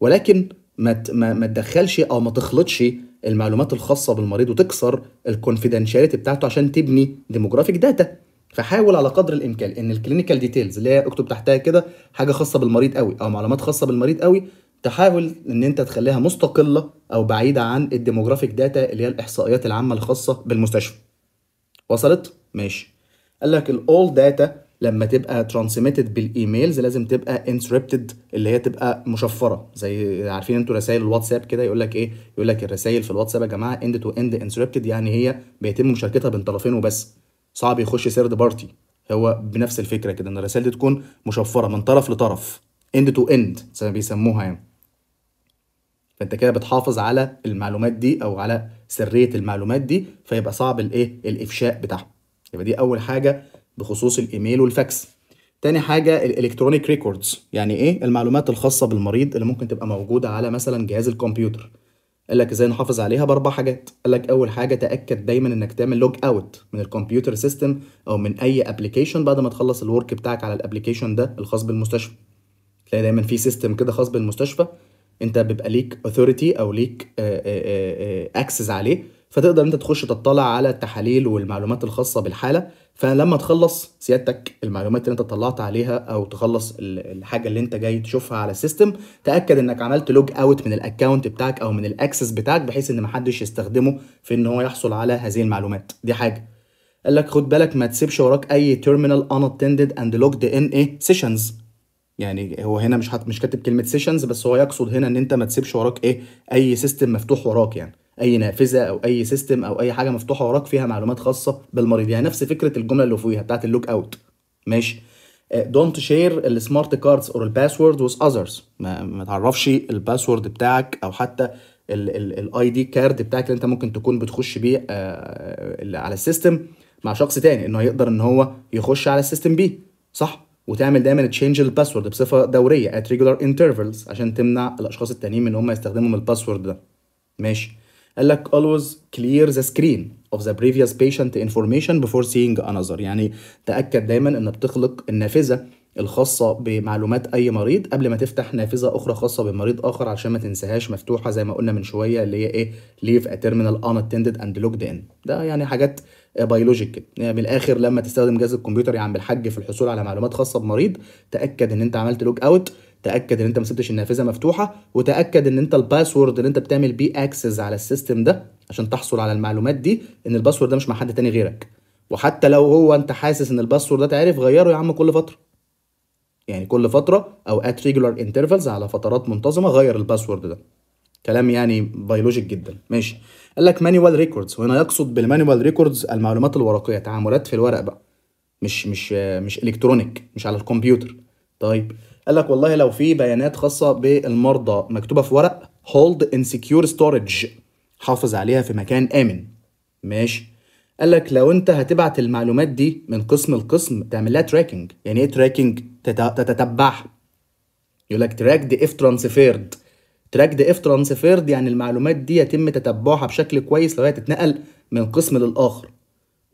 ولكن ما ما تدخلش او ما تخلطش المعلومات الخاصه بالمريض وتكسر الكونفيدنشاليتي بتاعته عشان تبني ديموغرافيك داتا فحاول على قدر الامكان ان الكلينيكال ديتيلز اللي هي اكتب تحتها كده حاجه خاصه بالمريض قوي او معلومات خاصه بالمريض قوي تحاول ان انت تخليها مستقله او بعيده عن الديموغرافيك داتا اللي هي الاحصائيات العامه الخاصه بالمستشفى وصلت ماشي قال لك الاول داتا لما تبقى ترانسميتد بالايميلز لازم تبقى انسربتد اللي هي تبقى مشفره زي عارفين انتوا رسائل الواتساب كده يقول لك ايه يقول لك الرسائل في الواتساب يا جماعه اند تو اند انسربتد يعني هي بيتم مشاركتها بين طرفين وبس صعب يخش سيرد بارتي هو بنفس الفكره كده ان الرسائل دي تكون مشفره من طرف لطرف اند تو اند زي ما بيسموها يعني فانت كده بتحافظ على المعلومات دي او على سريه المعلومات دي فيبقى صعب الايه الافشاء بتاعها يبقى دي اول حاجه بخصوص الايميل والفاكس تاني حاجه الالكترونيك ريكوردز يعني ايه المعلومات الخاصه بالمريض اللي ممكن تبقى موجوده على مثلا جهاز الكمبيوتر قال لك ازاي نحافظ عليها باربع حاجات قال لك اول حاجه تاكد دايما انك تعمل لوج اوت من الكمبيوتر سيستم او من اي ابلكيشن بعد ما تخلص الورك بتاعك على الابلكيشن ده الخاص بالمستشفى تلاقي دايما في سيستم كده خاص بالمستشفى انت بيبقى ليك اوثوريتي او ليك اكسس آه، آه، آه، عليه فتقدر انت تخش تطلع على التحاليل والمعلومات الخاصه بالحاله فلما تخلص سيادتك المعلومات اللي انت طلعت عليها او تخلص الحاجه اللي انت جاي تشوفها على السيستم تاكد انك عملت لوج اوت من الاكونت بتاعك او من الاكسس بتاعك بحيث ان محدش يستخدمه في ان هو يحصل على هذه المعلومات دي حاجه قال لك خد بالك ما تسيبش وراك اي ان اتندد اند لوجد ان ايه سيشنز يعني هو هنا مش مش كاتب كلمه سيشنز بس هو يقصد هنا ان انت ما تسيبش وراك ايه اي سيستم مفتوح وراك يعني اي نافذه او اي سيستم او اي حاجه مفتوحه وراك فيها معلومات خاصه بالمريض يعني نفس فكره الجمله اللي فوقيها بتاعت اللوك اوت ماشي دونت شير السمارت كاردز اور الباسورد وذ اذرز ما تعرفش الباسورد بتاعك او حتى الاي دي كارد بتاعك اللي انت ممكن تكون بتخش بيه آه، على السيستم مع شخص تاني انه هيقدر ان هو يخش على السيستم بيه صح وتعمل دايما تشينج الباسورد بصفه دوريه at regular intervals عشان تمنع الاشخاص التانيين من ان هم يستخدموا الباسورد ده ماشي قال لك always clear the screen of the previous patient information before seeing another يعني تأكد دايما إن بتخلق النافذة الخاصة بمعلومات أي مريض قبل ما تفتح نافذة أخرى خاصة بمريض آخر عشان ما تنساهاش مفتوحة زي ما قلنا من شوية اللي هي إيه leave a terminal unattended and locked in ده يعني حاجات بيولوجيك كده يعني من الآخر لما تستخدم جهاز الكمبيوتر يا عم الحاج في الحصول على معلومات خاصة بمريض تأكد إن أنت عملت لوك أوت تاكد ان انت ما سبتش النافذه مفتوحه وتاكد ان انت الباسورد اللي انت بتعمل بيه اكسس على السيستم ده عشان تحصل على المعلومات دي ان الباسورد ده مش مع حد تاني غيرك وحتى لو هو انت حاسس ان الباسورد ده تعرف غيره يا عم كل فتره يعني كل فتره او ات ريجولار intervals على فترات منتظمه غير الباسورد ده كلام يعني بيولوجيك جدا ماشي قال لك مانيوال ريكوردز وهنا يقصد بالمانيوال ريكوردز المعلومات الورقيه تعاملات في الورق بقى مش مش مش الكترونيك مش على الكمبيوتر طيب قال لك والله لو في بيانات خاصه بالمرضى مكتوبه في ورق هولد ان سكيور ستورج حافظ عليها في مكان امن ماشي قال لك لو انت هتبعت المعلومات دي من قسم لقسم تعمل لها تراكنج يعني ايه تراكنج تتتبعها يقول لك تراكد اف ترانسفيرد تراكد اف ترانسفيرد يعني المعلومات دي يتم تتبعها بشكل كويس لو هي تتنقل من قسم للاخر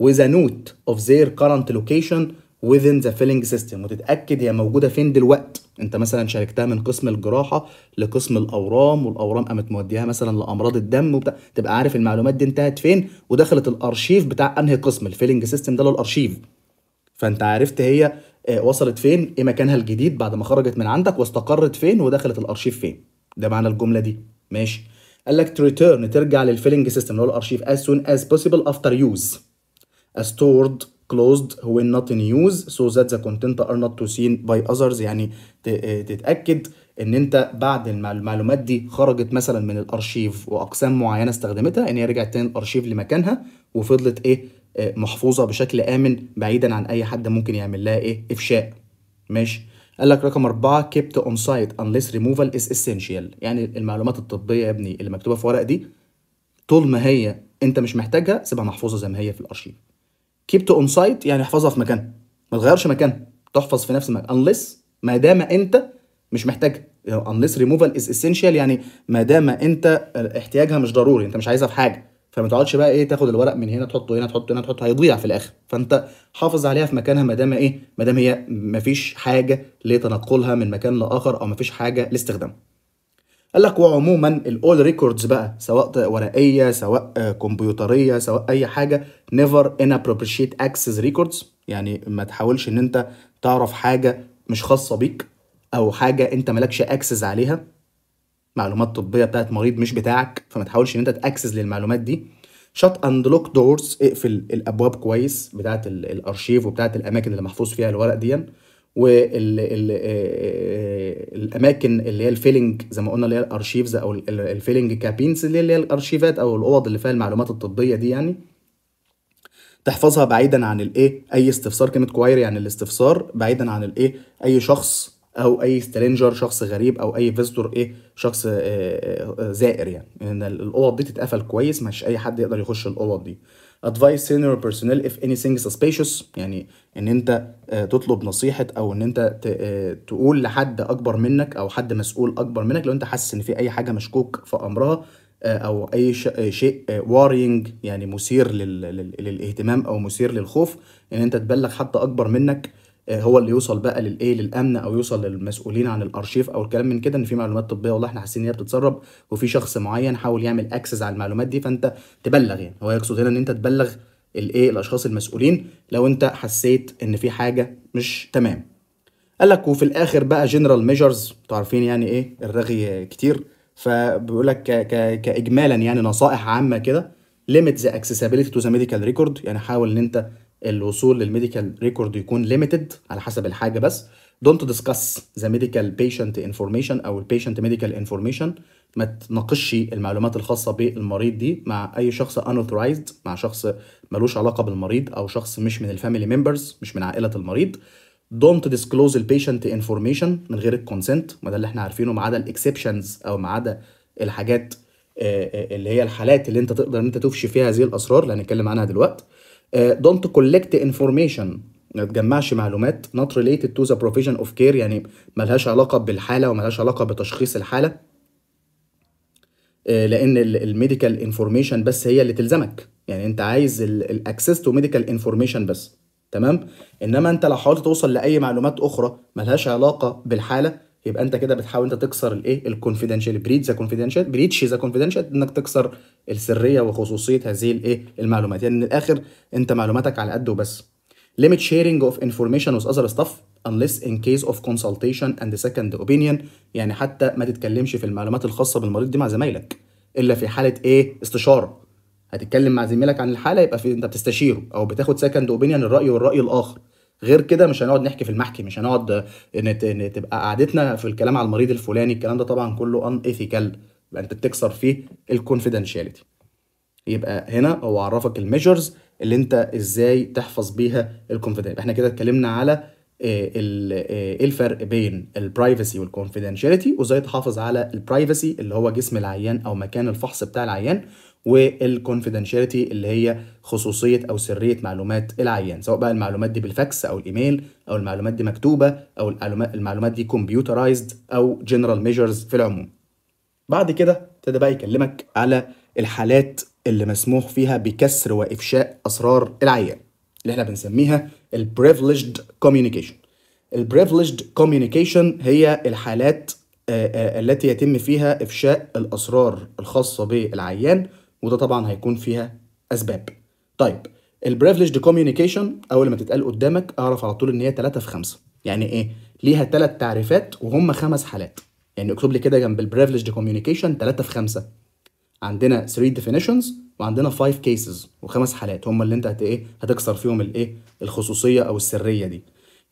with a note of their current location within the filling system وتتاكد هي موجوده فين دلوقت انت مثلا شاركتها من قسم الجراحه لقسم الاورام والاورام قامت موديها مثلا لامراض الدم وبتاع تبقى عارف المعلومات دي انتهت فين ودخلت الارشيف بتاع انهي قسم الفيلنج سيستم ده للارشيف فانت عرفت هي آه، وصلت فين ايه مكانها الجديد بعد ما خرجت من عندك واستقرت فين ودخلت الارشيف فين ده معنى الجمله دي ماشي قال لك ترجع للفيلنج سيستم اللي هو الارشيف as soon as possible after use stored closed when not in use so that the content are not to seen by others يعني آه، تتأكد ان انت بعد المعلومات دي خرجت مثلا من الارشيف واقسام معينه استخدمتها ان هي رجعت تاني الارشيف لمكانها وفضلت ايه آه، محفوظه بشكل امن بعيدا عن اي حد ممكن يعمل لها ايه افشاء ماشي قال لك رقم أربعة kept on site unless removal is essential يعني المعلومات الطبية يا ابني اللي مكتوبة في ورق دي طول ما هي أنت مش محتاجها سيبها محفوظة زي ما هي في الأرشيف كيب تو اون سايت يعني احفظها في مكانها ما تغيرش مكانها تحفظ في نفس المكان انليس ما دام انت مش محتاجها انليس ريموفال از اسينشال يعني ما دام انت احتياجها مش ضروري انت مش عايزها في حاجه فما تقعدش بقى ايه تاخد الورق من هنا تحطه هنا تحطه هنا تحطه هيضيع في الاخر فانت حافظ عليها في مكانها ما دام ايه ما دام هي ما فيش حاجه لتنقلها من مكان لاخر او ما فيش حاجه لاستخدامها قال لك وعموما الاول ريكوردز بقى سواء ورقيه سواء كمبيوتريه سواء اي حاجه نيفر ان ابروبريشيت اكسس ريكوردز يعني ما تحاولش ان انت تعرف حاجه مش خاصه بيك او حاجه انت مالكش اكسس عليها معلومات طبيه بتاعت مريض مش بتاعك فما تحاولش ان انت تاكسس للمعلومات دي شات اند لوك دورز اقفل الابواب كويس بتاعت الارشيف وبتاعت الاماكن اللي محفوظ فيها الورق دي والاماكن آه، اللي هي الفيلنج زي ما قلنا اللي هي الارشيفز او الفيلنج كابينز اللي هي الارشيفات او الاوض اللي فيها المعلومات الطبيه دي يعني تحفظها بعيدا عن الايه اي استفسار كلمه كواير يعني الاستفسار بعيدا عن الايه اي شخص او اي سترينجر شخص غريب او اي فيزتور ايه شخص آه، آه، زائر يعني ان الاوض دي تتقفل كويس مش اي حد يقدر يخش الاوض دي advice senior personnel if anything suspicious يعني ان انت آه، تطلب نصيحه او ان انت آه، تقول لحد اكبر منك او حد مسؤول اكبر منك لو انت حاسس ان في اي حاجه مشكوك في امرها آه، او اي شيء وارينج يعني مثير للاهتمام او مثير للخوف ان انت تبلغ حد اكبر منك آه، هو اللي يوصل بقى للايه للامن او يوصل للمسؤولين عن الارشيف او الكلام من كده ان في معلومات طبيه والله احنا حاسين ان هي بتتسرب وفي شخص معين حاول يعمل اكسس على المعلومات دي فانت تبلغ يعني هو يقصد هنا ان انت تبلغ الايه الاشخاص المسؤولين لو انت حسيت ان في حاجه مش تمام قال لك وفي الاخر بقى جنرال ميجرز انتوا عارفين يعني ايه الرغي كتير فبيقول لك ك... ك... كاجمالا يعني نصائح عامه كده ليميت ذا اكسسبيلتي تو ذا ميديكال ريكورد يعني حاول ان انت الوصول للميديكال ريكورد يكون ليميتد على حسب الحاجه بس دونت ديسكاس ذا ميديكال بيشنت انفورميشن او البيشنت ميديكال انفورميشن ما تناقشي المعلومات الخاصه بالمريض دي مع اي شخص unauthorized مع شخص ملوش علاقه بالمريض او شخص مش من الفاميلي ممبرز مش من عائله المريض دونت ديسكلوز البيشنت انفورميشن من غير الكونسنت ما ده اللي احنا عارفينه ما عدا الاكسبشنز او ما عدا الحاجات آه، آه، اللي هي الحالات اللي انت تقدر ان انت تفشي فيها هذه الاسرار اللي هنتكلم عنها دلوقتي دونت كولكت انفورميشن ما تجمعش معلومات not related to the provision of care يعني ملهاش علاقة بالحالة وملهاش علاقة بتشخيص الحالة آه، لأن الميديكال انفورميشن بس هي اللي تلزمك يعني أنت عايز الاكسس تو ميديكال انفورميشن بس تمام إنما أنت لو حاولت توصل لأي معلومات أخرى ملهاش علاقة بالحالة يبقى انت كده بتحاول انت تكسر الايه الكونفيدنشال بريتش ذا كونفيدنشال بريتش ذا كونفيدنشال انك تكسر السريه وخصوصيه هذه الايه المعلومات يعني من الاخر انت معلوماتك على قد وبس limit sharing of information with other stuff unless in case of consultation and second opinion يعني حتى ما تتكلمش في المعلومات الخاصه بالمريض دي مع زمايلك الا في حاله ايه استشاره هتتكلم مع زميلك عن الحاله يبقى في انت بتستشيره او بتاخد سكند اوبينيون الراي والراي الاخر غير كده مش هنقعد نحكي في المحكي مش هنقعد تبقى قعدتنا في الكلام على المريض الفلاني الكلام ده طبعا كله ان ايثيكال يبقى انت بتكسر فيه الكونفيدنشاليتي يبقى هنا هو عرفك الميجرز اللي انت ازاي تحفظ بيها الكونفيدنشاليتي احنا كده اتكلمنا على آه، آه، ايه الفرق بين البرايفسي والكونفيدنشاليتي وازاي تحافظ على البرايفسي اللي هو جسم العيان او مكان الفحص بتاع العيان والكونفيدنشاليتي اللي هي خصوصيه او سريه معلومات العيان سواء بقى المعلومات دي بالفاكس او الايميل او المعلومات دي مكتوبه او المعلومات دي كمبيوترايزد او جنرال ميجرز في العموم بعد كده ابتدى بقى يكلمك على الحالات اللي مسموح فيها بكسر وافشاء اسرار العيان اللي احنا بنسميها البريفليجد كوميونيكيشن البريفليجد كوميونيكيشن هي الحالات آه، آه، التي يتم فيها افشاء الاسرار الخاصه بالعيان وده طبعا هيكون فيها اسباب طيب البريفليجد كوميونيكيشن اول ما تتقال قدامك اعرف على طول ان هي 3 في 5 يعني ايه ليها ثلاث تعريفات وهم خمس حالات يعني اكتب لي كده جنب البريفليجد كوميونيكيشن 3 في 5 عندنا 3 ديفينيشنز وعندنا 5 كيسز وخمس حالات هم اللي انت هت ايه هتكسر فيهم الايه الخصوصيه او السريه دي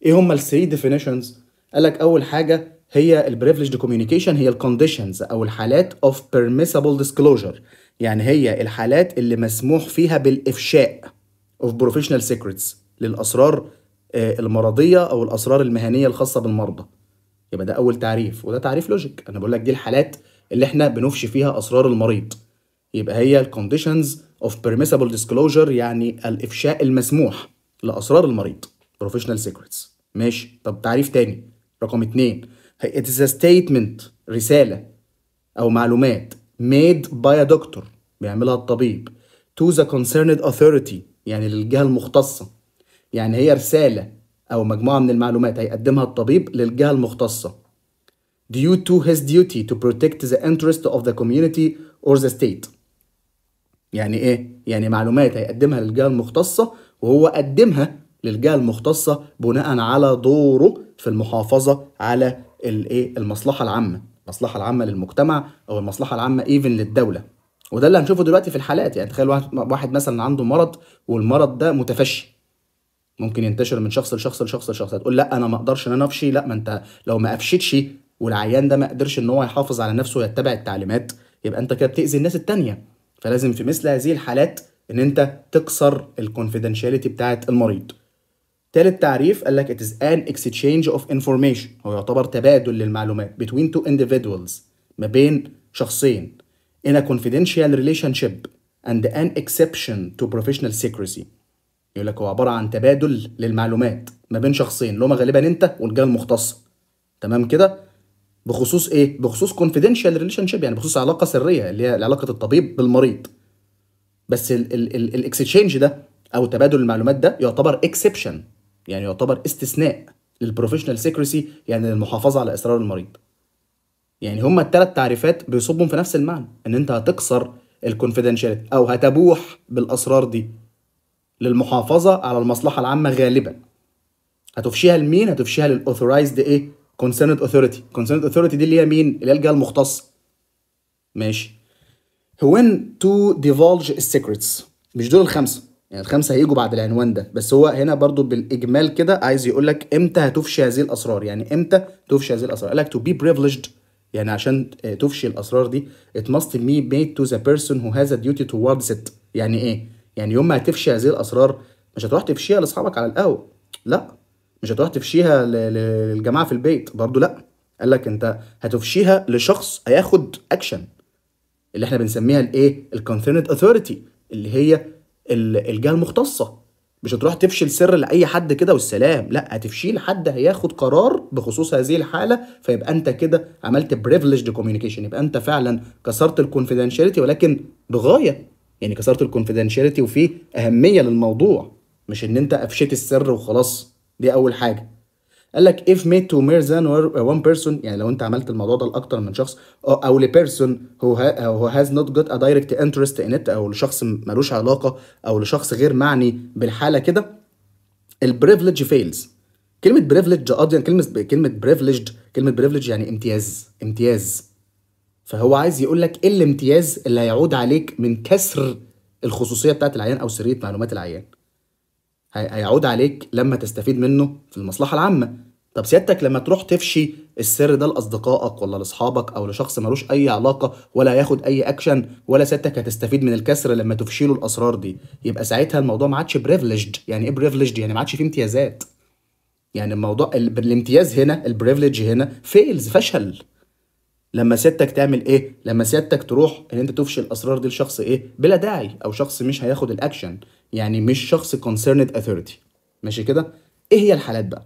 ايه هم ال 3 ديفينيشنز قال لك اول حاجه هي البريفليجد كوميونيكيشن هي الكونديشنز او الحالات اوف بيرميسبل ديسكلوجر يعني هي الحالات اللي مسموح فيها بالإفشاء اوف بروفيشنال سيكريتس للأسرار آه، المرضية أو الأسرار المهنية الخاصة بالمرضى يبقى ده أول تعريف وده تعريف لوجيك أنا بقول لك دي الحالات اللي إحنا بنفشي فيها أسرار المريض يبقى هي الكونديشنز اوف بيرميسبل ديسكلوجر يعني الإفشاء المسموح لأسرار المريض بروفيشنال سيكريتس ماشي طب تعريف تاني رقم اتنين it is a رسالة أو معلومات made by a doctor بيعملها الطبيب to the concerned authority يعني للجهة المختصة يعني هي رسالة أو مجموعة من المعلومات هيقدمها الطبيب للجهة المختصة due to his duty to protect the interest of the community or the state يعني إيه؟ يعني معلومات هيقدمها للجهة المختصة وهو قدمها للجهة المختصة بناء على دوره في المحافظة على الإيه؟ المصلحة العامة المصلحه العامه للمجتمع او المصلحه العامه ايفن للدوله وده اللي هنشوفه دلوقتي في الحالات يعني تخيل واحد مثلا عنده مرض والمرض ده متفشي ممكن ينتشر من شخص لشخص لشخص لشخص هتقول لا انا ما اقدرش ان انا افشي لا ما انت لو ما افشتش والعيان ده ما قدرش ان هو يحافظ على نفسه ويتبع التعليمات يبقى انت كده بتاذي الناس التانية فلازم في مثل هذه الحالات ان انت تكسر الكونفيدنشاليتي بتاعه المريض تالت تعريف قال لك it is an exchange of information هو يعتبر تبادل للمعلومات between two individuals ما بين شخصين in a confidential relationship and an exception to professional secrecy يقول لك هو عبارة عن تبادل للمعلومات ما بين شخصين اللي هما غالبا انت والجهة المختصة تمام كده بخصوص ايه بخصوص confidential relationship يعني بخصوص علاقة سرية اللي هي علاقة الطبيب بالمريض بس الاكسشينج ده او تبادل المعلومات ده يعتبر اكسبشن يعني يعتبر استثناء للبروفيشنال سيكريسي يعني للمحافظه على اسرار المريض يعني هما الثلاث تعريفات بيصبهم في نفس المعنى ان انت هتكسر الكونفيدنشال او هتبوح بالاسرار دي للمحافظه على المصلحه العامه غالبا هتفشيها لمين هتفشيها للاوثورايزد ايه كونسنت اوثوريتي كونسنت اوثوريتي دي اللي هي مين اللي هي الجهه المختصه ماشي when to divulge secrets مش دول الخمسه يعني الخمسه هيجوا بعد العنوان ده بس هو هنا برضو بالاجمال كده عايز يقول لك امتى هتفشي هذه الاسرار يعني امتى تفشي هذه الاسرار قال لك تو بي privileged يعني عشان آه، تفشي الاسرار دي it must be made to the person who has a duty towards it يعني ايه يعني يوم ما هتفشي هذه الاسرار مش هتروح تفشيها لاصحابك على القهوه لا مش هتروح تفشيها للجماعه في البيت برضو لا قال لك انت هتفشيها لشخص هياخد اكشن اللي احنا بنسميها الايه الكونسيرنت اثوريتي اللي هي الجهه المختصه مش هتروح تفشي السر لاي حد كده والسلام لا هتفشيه لحد هياخد قرار بخصوص هذه الحاله فيبقى انت كده عملت بريفليجد كوميونيكيشن يبقى انت فعلا كسرت الكونفيدنشاليتي ولكن بغايه يعني كسرت الكونفيدنشاليتي وفي اهميه للموضوع مش ان انت قفشت السر وخلاص دي اول حاجه قال لك if made to more than uh, one person يعني لو انت عملت الموضوع ده لاكتر من شخص او لبيرسون هو هو has not got a direct interest in it او لشخص ملوش علاقه او لشخص غير معني بالحاله كده البريفليج فيلز كلمه بريفليج قصدي كلمه كلمه بريفليجد كلمه بريفليج يعني امتياز امتياز فهو عايز يقول لك ايه الامتياز اللي هيعود عليك من كسر الخصوصيه بتاعت العيان او سريه معلومات العيان هيعود عليك لما تستفيد منه في المصلحه العامه طب سيادتك لما تروح تفشي السر ده لاصدقائك ولا لاصحابك او لشخص ملوش اي علاقه ولا هياخد اي اكشن ولا سيادتك هتستفيد من الكسر لما تفشي له الاسرار دي يبقى ساعتها الموضوع ما عادش بريفليجد يعني ايه بريفليجد يعني ما عادش فيه امتيازات يعني الموضوع ال... الامتياز هنا البريفليج هنا فيلز فشل لما سيادتك تعمل ايه لما سيادتك تروح ان انت تفشي الاسرار دي لشخص ايه بلا داعي او شخص مش هياخد الاكشن يعني مش شخص concerned authority ماشي كده ايه هي الحالات بقى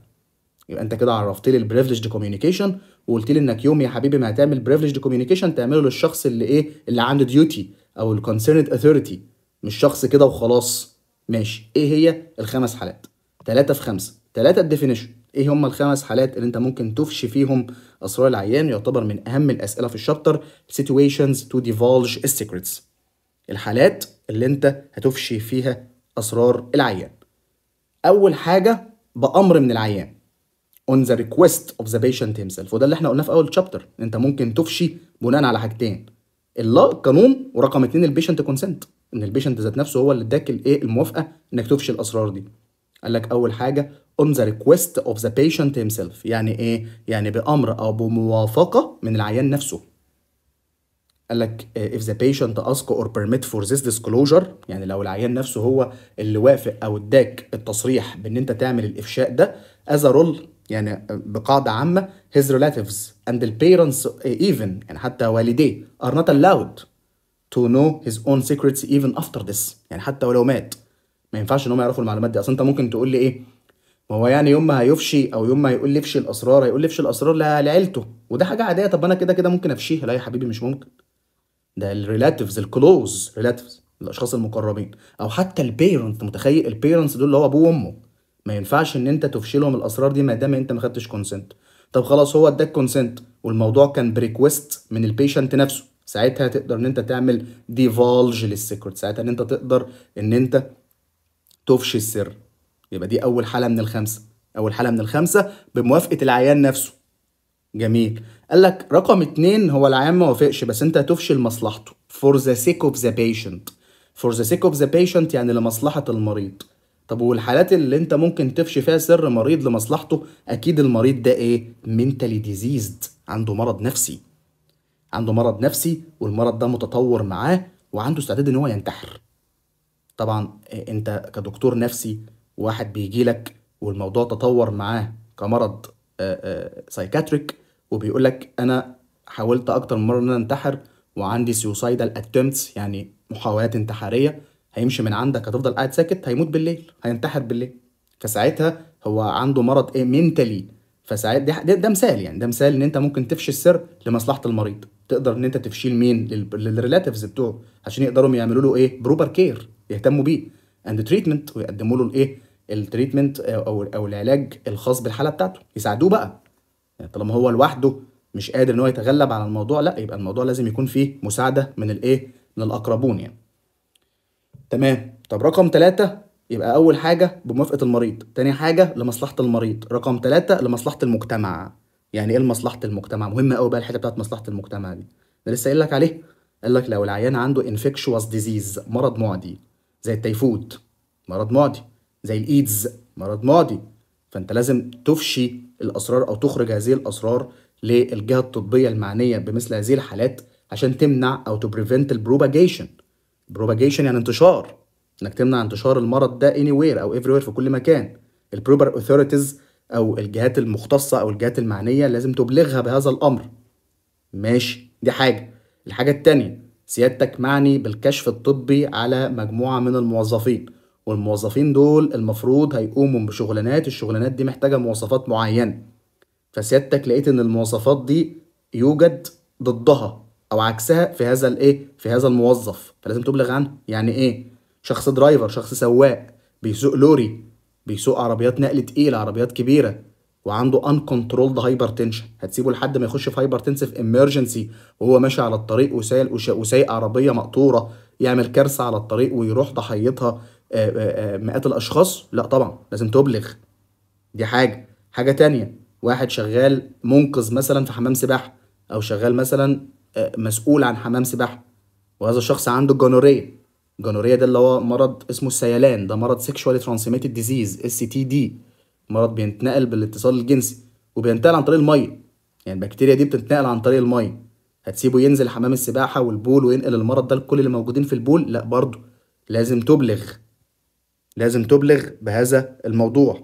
يبقى انت كده عرفت لي البريفليجد كوميونيكيشن وقلت لي انك يوم يا حبيبي ما هتعمل بريفليجد كوميونيكيشن تعمله للشخص اللي ايه اللي عنده ديوتي او الكونسيرند اثوريتي مش شخص كده وخلاص ماشي ايه هي الخمس حالات ثلاثة في خمسة ثلاثة الديفينيشن ايه هم الخمس حالات اللي انت ممكن تفشي فيهم اسرار العيان يعتبر من اهم الاسئله في الشابتر situations to divulge secrets الحالات اللي انت هتفشي فيها أسرار العيان أول حاجة بأمر من العيان on the request of the patient himself وده اللي احنا قلناه في أول تشابتر، أنت ممكن تفشي بناء على حاجتين القانون ورقم اتنين البيشنت كونسنت ان البيشنت ذات نفسه هو اللي اداك الايه الموافقه انك تفشي الاسرار دي قال لك اول حاجه on the request of the patient himself يعني ايه يعني بامر او بموافقه من العيان نفسه قال لك uh, if the patient ask or permit for this disclosure يعني لو العيان نفسه هو اللي وافق او اداك التصريح بان انت تعمل الافشاء ده as a rule يعني بقاعدة عامة his relatives and the parents even يعني حتى والديه are not allowed to know his own secrets even after this يعني حتى ولو مات ما ينفعش ان هم يعرفوا المعلومات دي اصل انت ممكن تقول لي ايه ما هو يعني يوم ما هيفشي او يوم ما هيقول لي افشي الاسرار هيقول لي افشي الاسرار لعيلته وده حاجه عاديه طب انا كده كده ممكن افشيها لا يا حبيبي مش ممكن ده الريلاتيفز الكلوز ريلاتيفز الاشخاص المقربين او حتى البيرنت متخيل البيرنتس دول اللي هو ابوه وامه ما ينفعش ان انت تفشلهم الاسرار دي ما دام انت ما خدتش كونسنت طب خلاص هو اداك كونسنت والموضوع كان بريكويست من البيشنت نفسه ساعتها تقدر ان انت تعمل ديفولج للسيكرت ساعتها ان انت تقدر ان انت تفشي السر يبقى دي اول حاله من الخمسه اول حاله من الخمسه بموافقه العيان نفسه جميل قال لك رقم اتنين هو العام ما وافقش بس انت تفشل مصلحته فور ذا سيك اوف ذا بيشنت فور ذا سيك اوف ذا بيشنت يعني لمصلحه المريض طب والحالات اللي انت ممكن تفشي فيها سر مريض لمصلحته اكيد المريض ده ايه منتالي ديزيزد عنده مرض نفسي عنده مرض نفسي والمرض ده متطور معاه وعنده استعداد ان هو ينتحر طبعا آه، انت كدكتور نفسي واحد بيجي لك والموضوع تطور معاه كمرض سايكاتريك آه، آه، وبيقول لك انا حاولت اكتر من مره ان انا انتحر وعندي سوسايدال اتمتس يعني محاولات انتحاريه هيمشي من عندك هتفضل قاعد ساكت هيموت بالليل هينتحر بالليل فساعتها هو عنده مرض ايه منتلي فساعات ده, ده مثال يعني ده مثال ان انت ممكن تفشي السر لمصلحه المريض تقدر ان انت تفشيه لمين للريلاتيفز بتوعه عشان يقدروا يعملوا له ايه بروبر كير يهتموا بيه اند تريتمنت ويقدموا له الايه التريتمنت او او العلاج الخاص بالحاله بتاعته يساعدوه بقى يعني طالما هو لوحده مش قادر ان هو يتغلب على الموضوع لا يبقى الموضوع لازم يكون فيه مساعده من الايه من الاقربون يعني تمام طب رقم ثلاثة يبقى اول حاجه بموافقه المريض ثاني حاجه لمصلحه المريض رقم ثلاثة لمصلحه المجتمع يعني ايه لمصلحه المجتمع مهمه قوي بقى الحته بتاعت مصلحه المجتمع دي انا لسه قايل لك عليه قال لك لو العيان عنده انفكشوس ديزيز مرض معدي زي التيفود مرض معدي زي الايدز مرض معدي فانت لازم تفشي الاسرار او تخرج هذه الاسرار للجهه الطبيه المعنيه بمثل هذه الحالات عشان تمنع او تو بريفنت البروباجيشن بروباجيشن يعني انتشار انك تمنع انتشار المرض ده اني وير او ايفري في كل مكان البروبر اوثوريتيز او الجهات المختصه او الجهات المعنيه لازم تبلغها بهذا الامر ماشي دي حاجه الحاجه الثانيه سيادتك معني بالكشف الطبي على مجموعه من الموظفين والموظفين دول المفروض هيقوموا بشغلانات الشغلانات دي محتاجة مواصفات معينة فسيادتك لقيت ان المواصفات دي يوجد ضدها او عكسها في هذا الايه في هذا الموظف فلازم تبلغ عنه يعني ايه شخص درايفر شخص سواق بيسوق لوري بيسوق عربيات نقل تقيله عربيات كبيره وعنده ان كنترولد هايبر تنشن هتسيبه لحد ما يخش في هايبر تنسف امرجنسي وهو ماشي على الطريق وسايق وسايق عربيه مقطوره يعمل كارثه على الطريق ويروح ضحيتها آه، آه، آه، مئات الاشخاص لا طبعا لازم تبلغ دي حاجه حاجه تانية واحد شغال منقذ مثلا في حمام سباحه او شغال مثلا مسؤول عن حمام سباحه وهذا الشخص عنده جونوريه الجونوريه ده اللي هو مرض اسمه السيلان ده مرض سيكشوالي ترانسميتد ديزيز اس تي دي مرض بينتقل بالاتصال الجنسي وبينتقل عن طريق الميه يعني البكتيريا دي بتتنقل عن طريق الميه هتسيبه ينزل حمام السباحه والبول وينقل المرض ده لكل اللي موجودين في البول لا برضه لازم تبلغ لازم تبلغ بهذا الموضوع